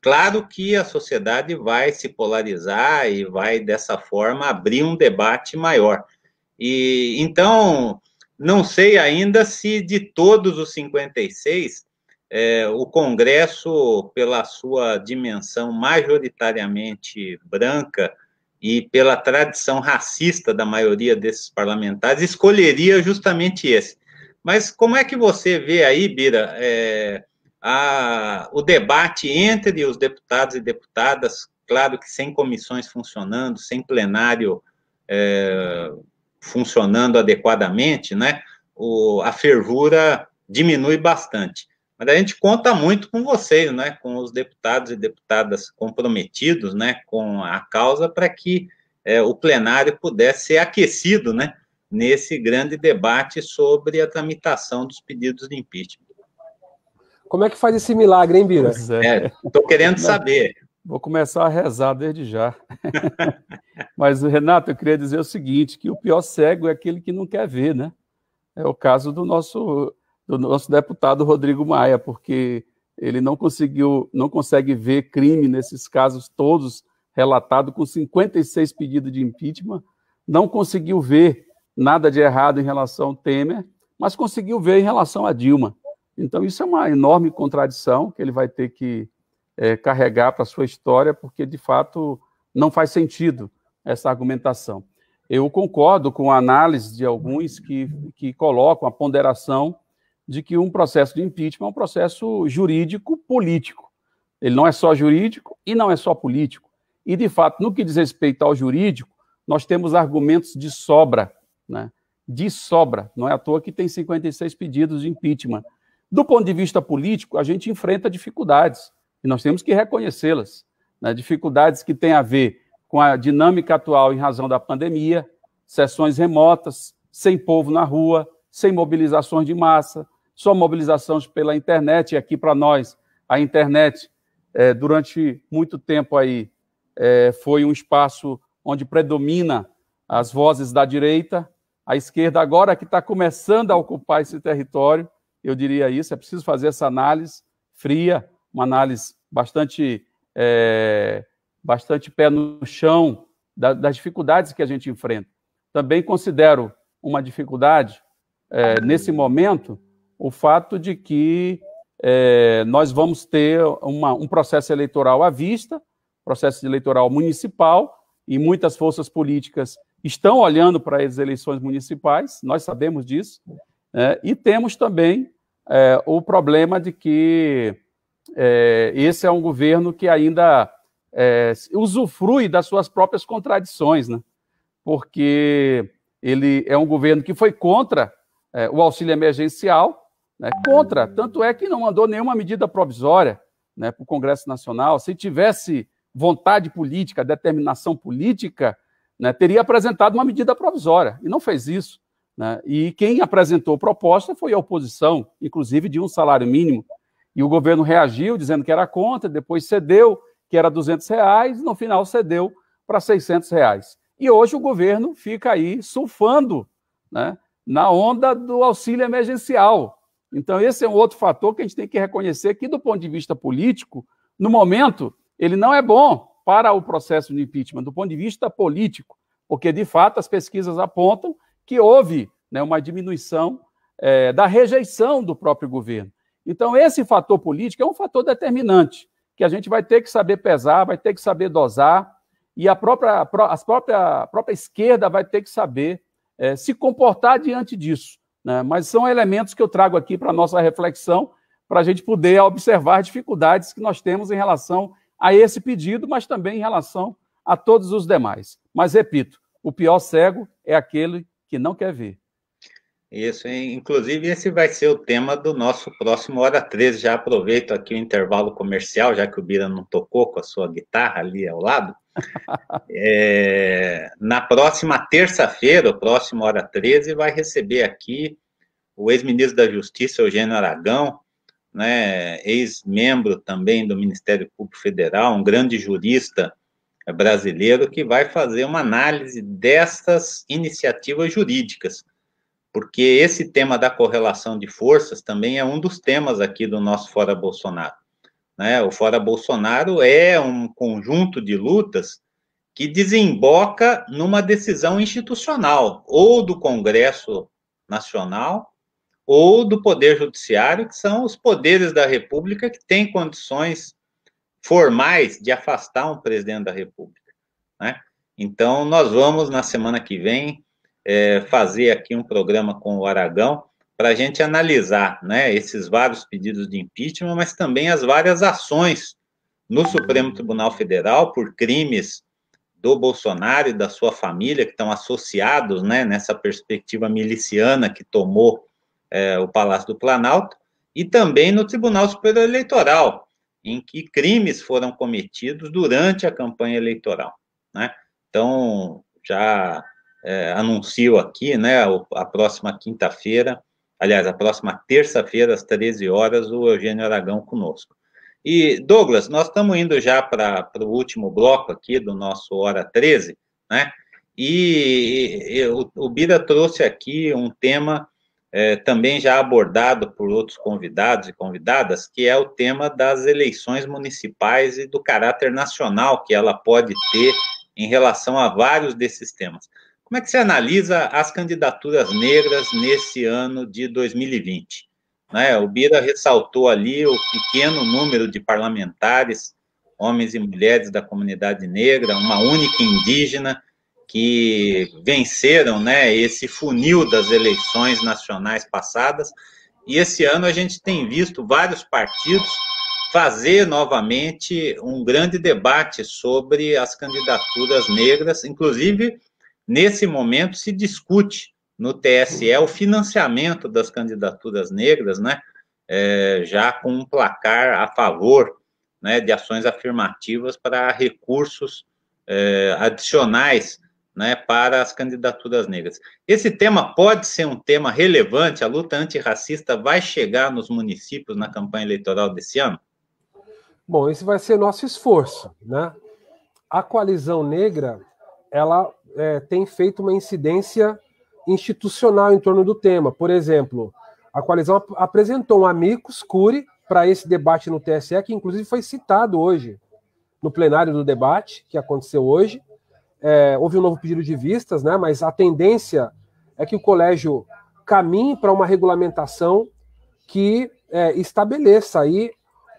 claro que a sociedade vai se polarizar e vai dessa forma abrir um debate maior. E então não sei ainda se de todos os 56 é, o Congresso, pela sua dimensão majoritariamente branca e pela tradição racista da maioria desses parlamentares, escolheria justamente esse. Mas como é que você vê aí, Bira, é, a, o debate entre os deputados e deputadas, claro que sem comissões funcionando, sem plenário é, funcionando adequadamente, né, o, a fervura diminui bastante. Mas a gente conta muito com vocês, né, com os deputados e deputadas comprometidos, né, com a causa para que é, o plenário pudesse ser aquecido, né, nesse grande debate sobre a tramitação dos pedidos de impeachment. Como é que faz esse milagre, hein, Bira? Estou é, é querendo saber. Vou começar a rezar desde já. Mas, Renato, eu queria dizer o seguinte: que o pior cego é aquele que não quer ver, né? É o caso do nosso do nosso deputado Rodrigo Maia, porque ele não conseguiu, não consegue ver crime nesses casos todos relatados com 56 pedidos de impeachment, não conseguiu ver nada de errado em relação ao Temer, mas conseguiu ver em relação a Dilma. Então isso é uma enorme contradição que ele vai ter que é, carregar para sua história, porque de fato não faz sentido essa argumentação. Eu concordo com a análise de alguns que, que colocam a ponderação de que um processo de impeachment é um processo jurídico político. Ele não é só jurídico e não é só político. E, de fato, no que diz respeito ao jurídico, nós temos argumentos de sobra, né? de sobra. Não é à toa que tem 56 pedidos de impeachment. Do ponto de vista político, a gente enfrenta dificuldades, e nós temos que reconhecê-las. Né? Dificuldades que têm a ver com a dinâmica atual em razão da pandemia, sessões remotas, sem povo na rua, sem mobilizações de massa, sua mobilização pela internet, e aqui para nós, a internet, é, durante muito tempo aí, é, foi um espaço onde predomina as vozes da direita, a esquerda agora é que está começando a ocupar esse território, eu diria isso, é preciso fazer essa análise fria, uma análise bastante, é, bastante pé no chão da, das dificuldades que a gente enfrenta. Também considero uma dificuldade, é, nesse momento, o fato de que é, nós vamos ter uma, um processo eleitoral à vista, processo eleitoral municipal, e muitas forças políticas estão olhando para as eleições municipais, nós sabemos disso, né? e temos também é, o problema de que é, esse é um governo que ainda é, usufrui das suas próprias contradições, né? porque ele é um governo que foi contra é, o auxílio emergencial, né, contra. Tanto é que não mandou nenhuma medida provisória né, para o Congresso Nacional. Se tivesse vontade política, determinação política, né, teria apresentado uma medida provisória e não fez isso. Né? E quem apresentou proposta foi a oposição, inclusive de um salário mínimo. E o governo reagiu dizendo que era contra, depois cedeu, que era 200 reais, e no final cedeu para 600 reais. E hoje o governo fica aí surfando né, na onda do auxílio emergencial, então, esse é um outro fator que a gente tem que reconhecer que, do ponto de vista político, no momento, ele não é bom para o processo de impeachment, do ponto de vista político, porque, de fato, as pesquisas apontam que houve né, uma diminuição é, da rejeição do próprio governo. Então, esse fator político é um fator determinante, que a gente vai ter que saber pesar, vai ter que saber dosar, e a própria, a própria, a própria esquerda vai ter que saber é, se comportar diante disso. Né? Mas são elementos que eu trago aqui para a nossa reflexão, para a gente poder observar dificuldades que nós temos em relação a esse pedido, mas também em relação a todos os demais. Mas, repito, o pior cego é aquele que não quer ver. Isso, inclusive esse vai ser o tema do nosso próximo Hora 13. Já aproveito aqui o intervalo comercial, já que o Bira não tocou com a sua guitarra ali ao lado. É, na próxima terça-feira, o próximo hora 13, vai receber aqui o ex-ministro da Justiça, Eugênio Aragão, né, ex-membro também do Ministério Público Federal, um grande jurista brasileiro, que vai fazer uma análise dessas iniciativas jurídicas, porque esse tema da correlação de forças também é um dos temas aqui do nosso Fora Bolsonaro. Né? O Fora Bolsonaro é um conjunto de lutas que desemboca numa decisão institucional, ou do Congresso Nacional, ou do Poder Judiciário, que são os poderes da República que têm condições formais de afastar um presidente da República. Né? Então, nós vamos, na semana que vem, é, fazer aqui um programa com o Aragão para a gente analisar né, esses vários pedidos de impeachment, mas também as várias ações no Supremo Tribunal Federal por crimes do Bolsonaro e da sua família, que estão associados né, nessa perspectiva miliciana que tomou é, o Palácio do Planalto, e também no Tribunal Superior Eleitoral, em que crimes foram cometidos durante a campanha eleitoral. Né? Então, já é, anuncio aqui, né, a próxima quinta-feira, Aliás, a próxima terça-feira, às 13 horas, o Eugênio Aragão conosco. E, Douglas, nós estamos indo já para o último bloco aqui do nosso Hora 13, né? E, e o, o, Bira trouxe aqui um tema é, também já abordado por outros convidados e convidadas, que é o tema das eleições municipais e do caráter nacional que ela pode ter em relação a vários desses temas. Como é que você analisa as candidaturas negras nesse ano de 2020? Né? O Bira ressaltou ali o pequeno número de parlamentares, homens e mulheres da comunidade negra, uma única indígena, que venceram né, esse funil das eleições nacionais passadas. E esse ano a gente tem visto vários partidos fazer novamente um grande debate sobre as candidaturas negras, inclusive Nesse momento, se discute no TSE o financiamento das candidaturas negras, né? É, já com um placar a favor né, de ações afirmativas para recursos é, adicionais né, para as candidaturas negras. Esse tema pode ser um tema relevante? A luta antirracista vai chegar nos municípios na campanha eleitoral desse ano? Bom, esse vai ser nosso esforço. Né? A coalizão negra ela é, tem feito uma incidência institucional em torno do tema. Por exemplo, a coalizão ap apresentou um amicus curi para esse debate no TSE, que inclusive foi citado hoje no plenário do debate que aconteceu hoje. É, houve um novo pedido de vistas, né? Mas a tendência é que o colégio caminhe para uma regulamentação que é, estabeleça aí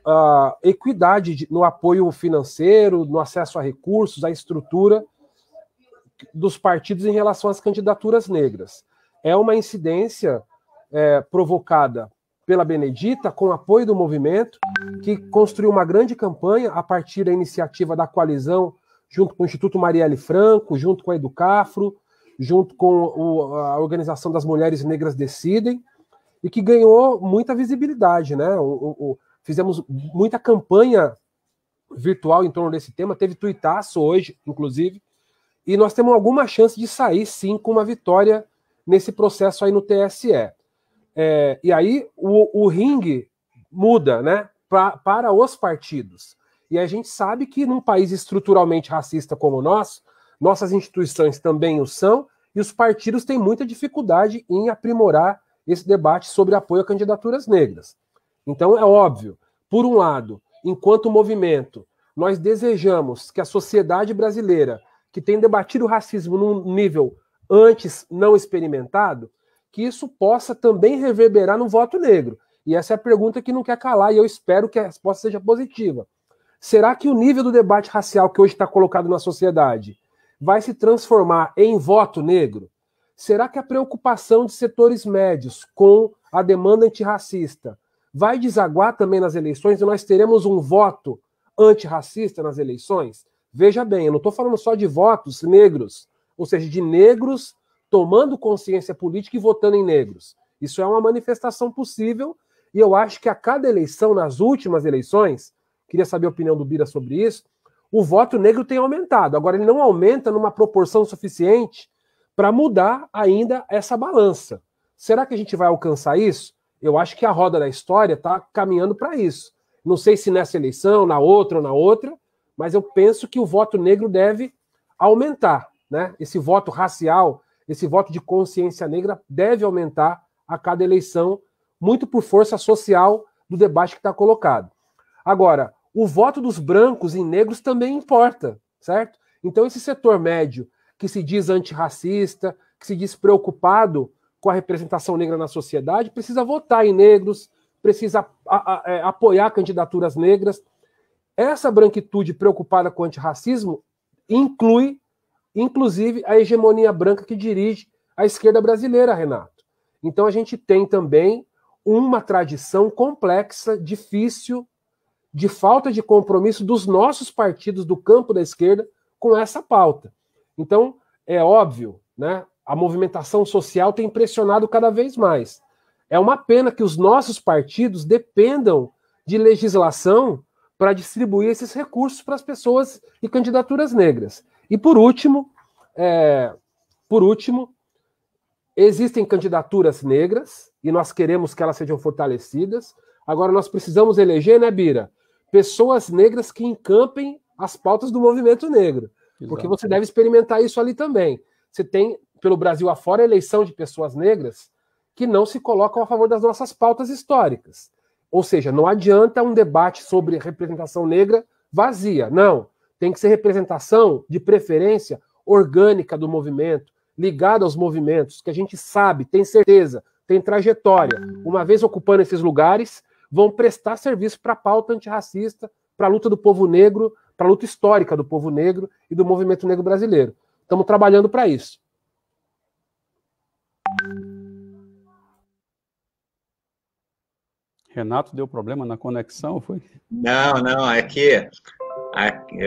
a equidade de, no apoio financeiro, no acesso a recursos, à estrutura dos partidos em relação às candidaturas negras. É uma incidência é, provocada pela Benedita, com apoio do movimento, que construiu uma grande campanha a partir da iniciativa da coalizão, junto com o Instituto Marielle Franco, junto com a Educafro, junto com o, a Organização das Mulheres Negras Decidem, e que ganhou muita visibilidade. Né? O, o, fizemos muita campanha virtual em torno desse tema, teve tuitaço hoje, inclusive, e nós temos alguma chance de sair, sim, com uma vitória nesse processo aí no TSE. É, e aí o, o ringue muda, né? Pra, para os partidos. E a gente sabe que num país estruturalmente racista como o nosso, nossas instituições também o são, e os partidos têm muita dificuldade em aprimorar esse debate sobre apoio a candidaturas negras. Então é óbvio, por um lado, enquanto movimento, nós desejamos que a sociedade brasileira que tem debatido o racismo num nível antes não experimentado, que isso possa também reverberar no voto negro. E essa é a pergunta que não quer calar, e eu espero que a resposta seja positiva. Será que o nível do debate racial que hoje está colocado na sociedade vai se transformar em voto negro? Será que a preocupação de setores médios com a demanda antirracista vai desaguar também nas eleições e nós teremos um voto antirracista nas eleições? Veja bem, eu não estou falando só de votos negros, ou seja, de negros tomando consciência política e votando em negros. Isso é uma manifestação possível, e eu acho que a cada eleição, nas últimas eleições, queria saber a opinião do Bira sobre isso, o voto negro tem aumentado. Agora, ele não aumenta numa proporção suficiente para mudar ainda essa balança. Será que a gente vai alcançar isso? Eu acho que a roda da história está caminhando para isso. Não sei se nessa eleição, na outra ou na outra, mas eu penso que o voto negro deve aumentar, né? Esse voto racial, esse voto de consciência negra deve aumentar a cada eleição, muito por força social do debate que está colocado. Agora, o voto dos brancos e negros também importa, certo? Então, esse setor médio que se diz antirracista, que se diz preocupado com a representação negra na sociedade, precisa votar em negros, precisa é, apoiar candidaturas negras. Essa branquitude preocupada com o antirracismo inclui, inclusive, a hegemonia branca que dirige a esquerda brasileira, Renato. Então a gente tem também uma tradição complexa, difícil, de falta de compromisso dos nossos partidos do campo da esquerda com essa pauta. Então, é óbvio, né? A movimentação social tem pressionado cada vez mais. É uma pena que os nossos partidos dependam de legislação para distribuir esses recursos para as pessoas e candidaturas negras. E por último, é, por último, existem candidaturas negras e nós queremos que elas sejam fortalecidas. Agora nós precisamos eleger, né, Bira, pessoas negras que encampem as pautas do movimento negro, Exato. porque você deve experimentar isso ali também. Você tem pelo Brasil afora eleição de pessoas negras que não se colocam a favor das nossas pautas históricas. Ou seja, não adianta um debate sobre representação negra vazia. Não. Tem que ser representação, de preferência, orgânica do movimento, ligada aos movimentos, que a gente sabe, tem certeza, tem trajetória. Uma vez ocupando esses lugares, vão prestar serviço para a pauta antirracista, para a luta do povo negro, para a luta histórica do povo negro e do movimento negro brasileiro. Estamos trabalhando para isso. Renato deu problema na conexão, foi? Não, não, é que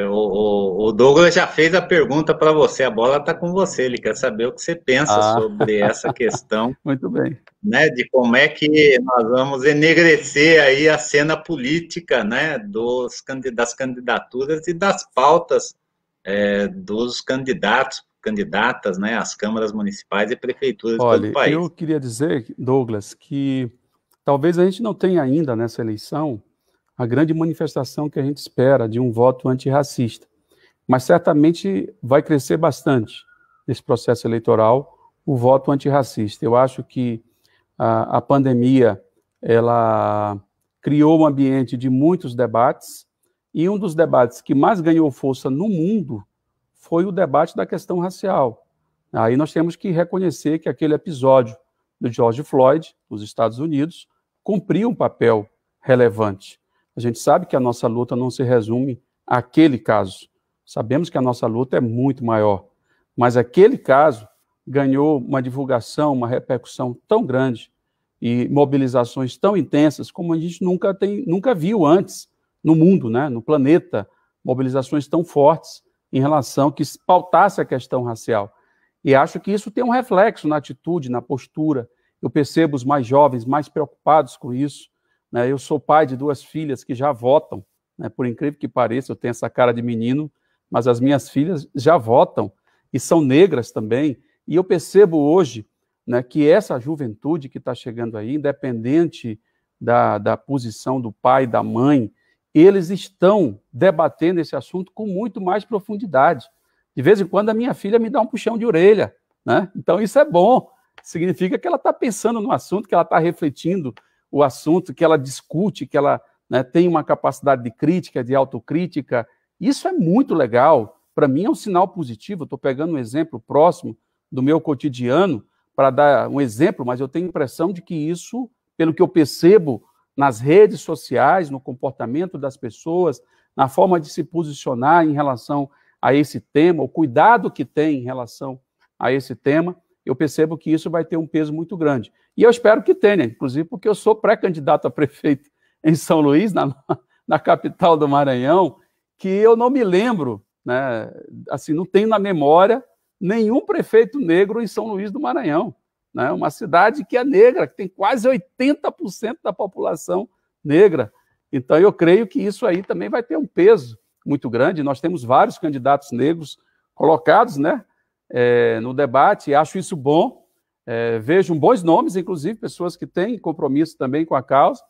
o, o, Douglas já fez a pergunta para você, a bola está com você, ele quer saber o que você pensa ah. sobre essa questão. Muito bem. Né, de como é que nós vamos enegrecer aí a cena política né, dos, das candidaturas e das pautas é, dos candidatos, candidatas né, às câmaras municipais e prefeituras Olha, do país. Olha, eu queria dizer, Douglas, que Talvez a gente não tenha ainda nessa eleição a grande manifestação que a gente espera de um voto antirracista, mas certamente vai crescer bastante nesse processo eleitoral o voto antirracista. Eu acho que a, a pandemia ela criou um ambiente de muitos debates e um dos debates que mais ganhou força no mundo foi o debate da questão racial. Aí nós temos que reconhecer que aquele episódio do George Floyd, nos Estados Unidos, cumpriu um papel relevante. A gente sabe que a nossa luta não se resume àquele caso. Sabemos que a nossa luta é muito maior, mas aquele caso ganhou uma divulgação, uma repercussão tão grande e mobilizações tão intensas como a gente nunca tem, nunca viu antes no mundo, né, no planeta, mobilizações tão fortes em relação que pautasse a questão racial. E acho que isso tem um reflexo na atitude, na postura. Eu percebo os mais jovens mais preocupados com isso. Né? Eu sou pai de duas filhas que já votam. Né? Por incrível que pareça, eu tenho essa cara de menino, mas as minhas filhas já votam e são negras também. E eu percebo hoje né, que essa juventude que está chegando aí, independente da, da posição do pai, da mãe, eles estão debatendo esse assunto com muito mais profundidade. De vez em quando a minha filha me dá um puxão de orelha, né? Então isso é bom. Significa que ela está pensando no assunto, que ela está refletindo o assunto, que ela discute, que ela né, tem uma capacidade de crítica, de autocrítica. Isso é muito legal. Para mim é um sinal positivo. Estou pegando um exemplo próximo do meu cotidiano para dar um exemplo, mas eu tenho a impressão de que isso, pelo que eu percebo nas redes sociais, no comportamento das pessoas, na forma de se posicionar em relação a esse tema, o cuidado que tem em relação a esse tema, eu percebo que isso vai ter um peso muito grande. E eu espero que tenha, inclusive porque eu sou pré-candidato a prefeito em São Luís, na, na capital do Maranhão, que eu não me lembro, né, assim, não tenho na memória nenhum prefeito negro em São Luís do Maranhão. Né, uma cidade que é negra, que tem quase 80% da população negra. Então, eu creio que isso aí também vai ter um peso muito grande. Nós temos vários candidatos negros colocados né, é, no debate, acho isso bom. É, vejo bons nomes, inclusive, pessoas que têm compromisso também com a causa,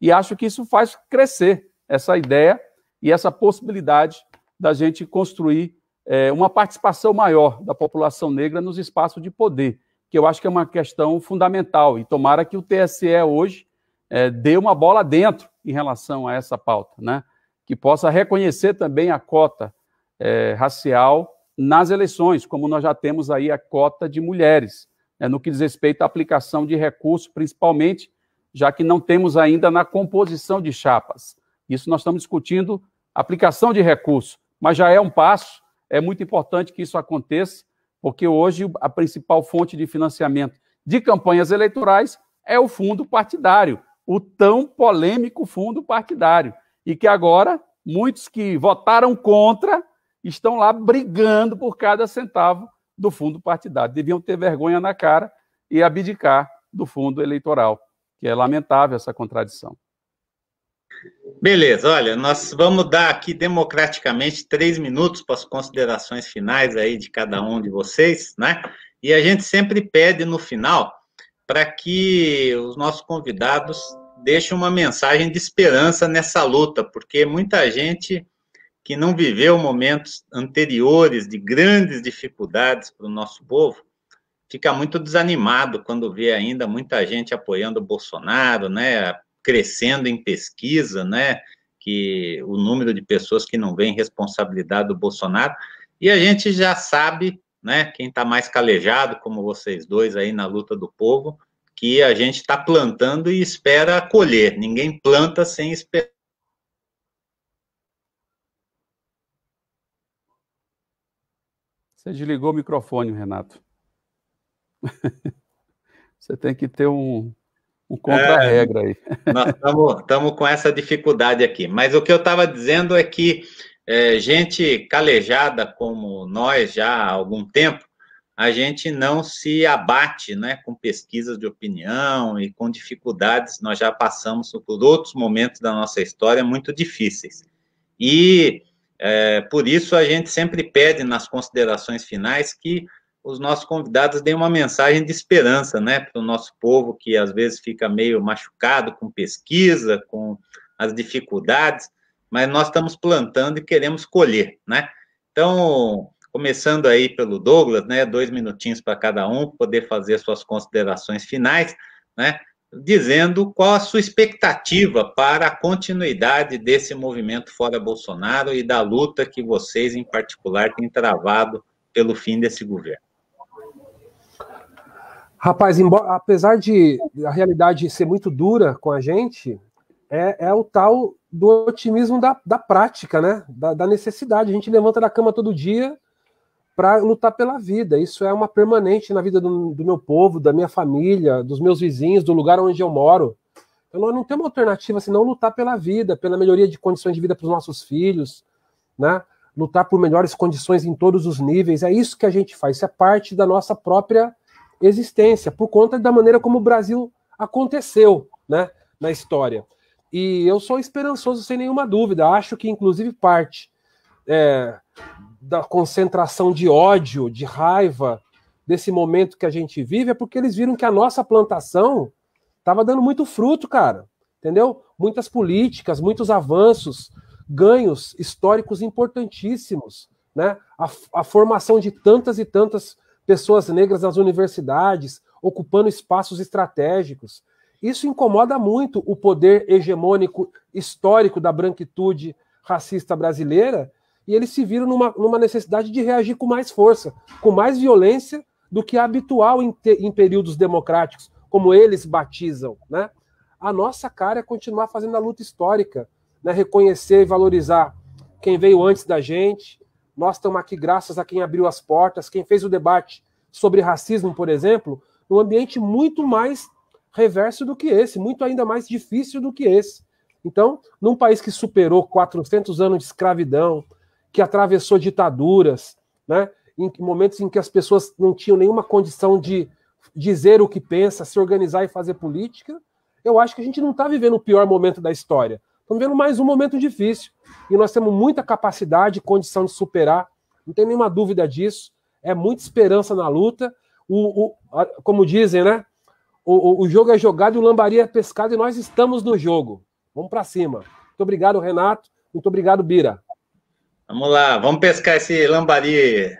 e acho que isso faz crescer essa ideia e essa possibilidade da gente construir é, uma participação maior da população negra nos espaços de poder, que eu acho que é uma questão fundamental, e tomara que o TSE hoje é, dê uma bola dentro em relação a essa pauta, né? que possa reconhecer também a cota é, racial nas eleições, como nós já temos aí a cota de mulheres, né, no que diz respeito à aplicação de recursos, principalmente, já que não temos ainda na composição de chapas. Isso nós estamos discutindo aplicação de recursos, mas já é um passo, é muito importante que isso aconteça, porque hoje a principal fonte de financiamento de campanhas eleitorais é o fundo partidário, o tão polêmico fundo partidário e que agora muitos que votaram contra estão lá brigando por cada centavo do fundo partidário. Deviam ter vergonha na cara e abdicar do fundo eleitoral, que é lamentável essa contradição. Beleza, olha, nós vamos dar aqui democraticamente três minutos para as considerações finais aí de cada um de vocês, né? E a gente sempre pede no final para que os nossos convidados deixa uma mensagem de esperança nessa luta, porque muita gente que não viveu momentos anteriores de grandes dificuldades para o nosso povo fica muito desanimado quando vê ainda muita gente apoiando o Bolsonaro, né? Crescendo em pesquisa, né? Que o número de pessoas que não vêem responsabilidade do Bolsonaro. E a gente já sabe, né? Quem está mais calejado, como vocês dois aí na luta do povo, que a gente está plantando e espera colher. Ninguém planta sem esperar. Você desligou o microfone, Renato. Você tem que ter um, um contra-regra aí. É, nós estamos com essa dificuldade aqui. Mas o que eu estava dizendo é que é, gente calejada como nós já há algum tempo, a gente não se abate né, com pesquisas de opinião e com dificuldades. Nós já passamos por outros momentos da nossa história muito difíceis. E é, por isso a gente sempre pede nas considerações finais que os nossos convidados deem uma mensagem de esperança né, para o nosso povo que às vezes fica meio machucado com pesquisa, com as dificuldades, mas nós estamos plantando e queremos colher. Né? Então, começando aí pelo Douglas, né? Dois minutinhos para cada um poder fazer suas considerações finais, né? Dizendo qual a sua expectativa para a continuidade desse movimento fora Bolsonaro e da luta que vocês, em particular, têm travado pelo fim desse governo. Rapaz, embora, apesar de a realidade ser muito dura com a gente, é, é o tal do otimismo da, da prática, né? Da, da necessidade. A gente levanta da cama todo dia para lutar pela vida. Isso é uma permanente na vida do, do, meu povo, da minha família, dos meus vizinhos, do lugar onde eu moro. Eu então, não, não tenho uma alternativa senão lutar pela vida, pela melhoria de condições de vida para os nossos filhos, né? lutar por melhores condições em todos os níveis. É isso que a gente faz, isso é parte da nossa própria existência, por conta da maneira como o Brasil aconteceu né? na história. E eu sou esperançoso sem nenhuma dúvida. Acho que, inclusive, parte é, da concentração de ódio, de raiva, desse momento que a gente vive, é porque eles viram que a nossa plantação estava dando muito fruto, cara. Entendeu? Muitas políticas, muitos avanços, ganhos históricos importantíssimos. Né? A, a formação de tantas e tantas pessoas negras nas universidades, ocupando espaços estratégicos. Isso incomoda muito o poder hegemônico histórico da branquitude racista brasileira, e eles se viram numa, numa necessidade de reagir com mais força, com mais violência do que é habitual em, te, em períodos democráticos, como eles batizam. Né? A nossa cara é continuar fazendo a luta histórica, né? reconhecer e valorizar quem veio antes da gente. Nós estamos aqui graças a quem abriu as portas, quem fez o debate sobre racismo, por exemplo, num ambiente muito mais reverso do que esse, muito ainda mais difícil do que esse. Então, num país que superou 400 anos de escravidão, que atravessou ditaduras, né? em momentos em que as pessoas não tinham nenhuma condição de dizer o que pensa, se organizar e fazer política, eu acho que a gente não está vivendo o pior momento da história. Estamos vivendo mais um momento difícil. E nós temos muita capacidade e condição de superar, não tem nenhuma dúvida disso. É muita esperança na luta. O, o como dizem, né? O, o, jogo é jogado e o lambari é pescado e nós estamos no jogo. Vamos para cima. Muito obrigado, Renato. Muito obrigado, Bira. Vamos lá, vamos pescar esse lambari.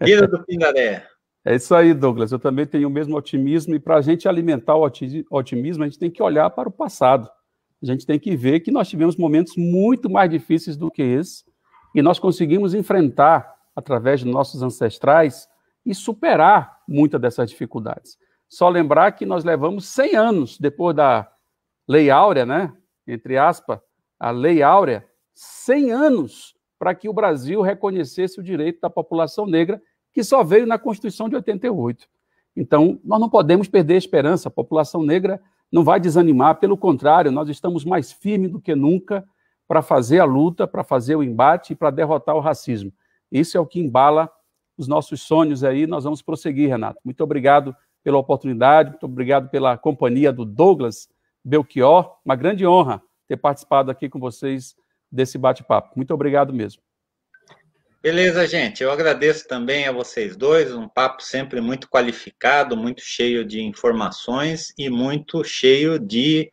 Vida do Pindaré. É isso aí, Douglas. Eu também tenho o mesmo otimismo, e para a gente alimentar o otimismo, a gente tem que olhar para o passado. A gente tem que ver que nós tivemos momentos muito mais difíceis do que esse, e nós conseguimos enfrentar, através de nossos ancestrais, e superar muitas dessas dificuldades. Só lembrar que nós levamos 100 anos depois da Lei Áurea, né? Entre aspas, a Lei Áurea, 100 anos para que o Brasil reconhecesse o direito da população negra, que só veio na Constituição de 88. Então, nós não podemos perder a esperança, a população negra não vai desanimar, pelo contrário, nós estamos mais firmes do que nunca para fazer a luta, para fazer o embate e para derrotar o racismo. Isso é o que embala os nossos sonhos aí, nós vamos prosseguir, Renato. Muito obrigado pela oportunidade, muito obrigado pela companhia do Douglas Belchior, uma grande honra ter participado aqui com vocês desse bate-papo. Muito obrigado mesmo. Beleza, gente. Eu agradeço também a vocês dois. Um papo sempre muito qualificado, muito cheio de informações e muito cheio de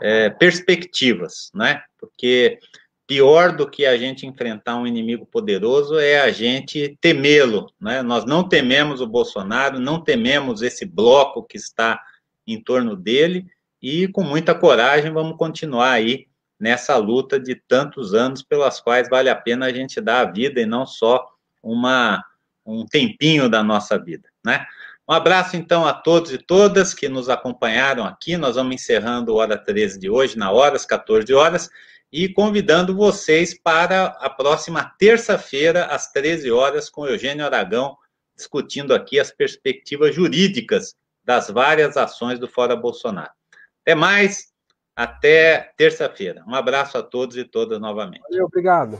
é, perspectivas, né? Porque pior do que a gente enfrentar um inimigo poderoso é a gente temê-lo, né? Nós não tememos o Bolsonaro, não tememos esse bloco que está em torno dele e com muita coragem vamos continuar aí nessa luta de tantos anos pelas quais vale a pena a gente dar a vida e não só uma, um tempinho da nossa vida, né? Um abraço, então, a todos e todas que nos acompanharam aqui. Nós vamos encerrando Hora 13 de hoje, na hora, às 14 horas, e convidando vocês para a próxima terça-feira, às 13 horas, com Eugênio Aragão, discutindo aqui as perspectivas jurídicas das várias ações do Fora Bolsonaro. Até mais! Até terça-feira. Um abraço a todos e todas novamente. Valeu, obrigado.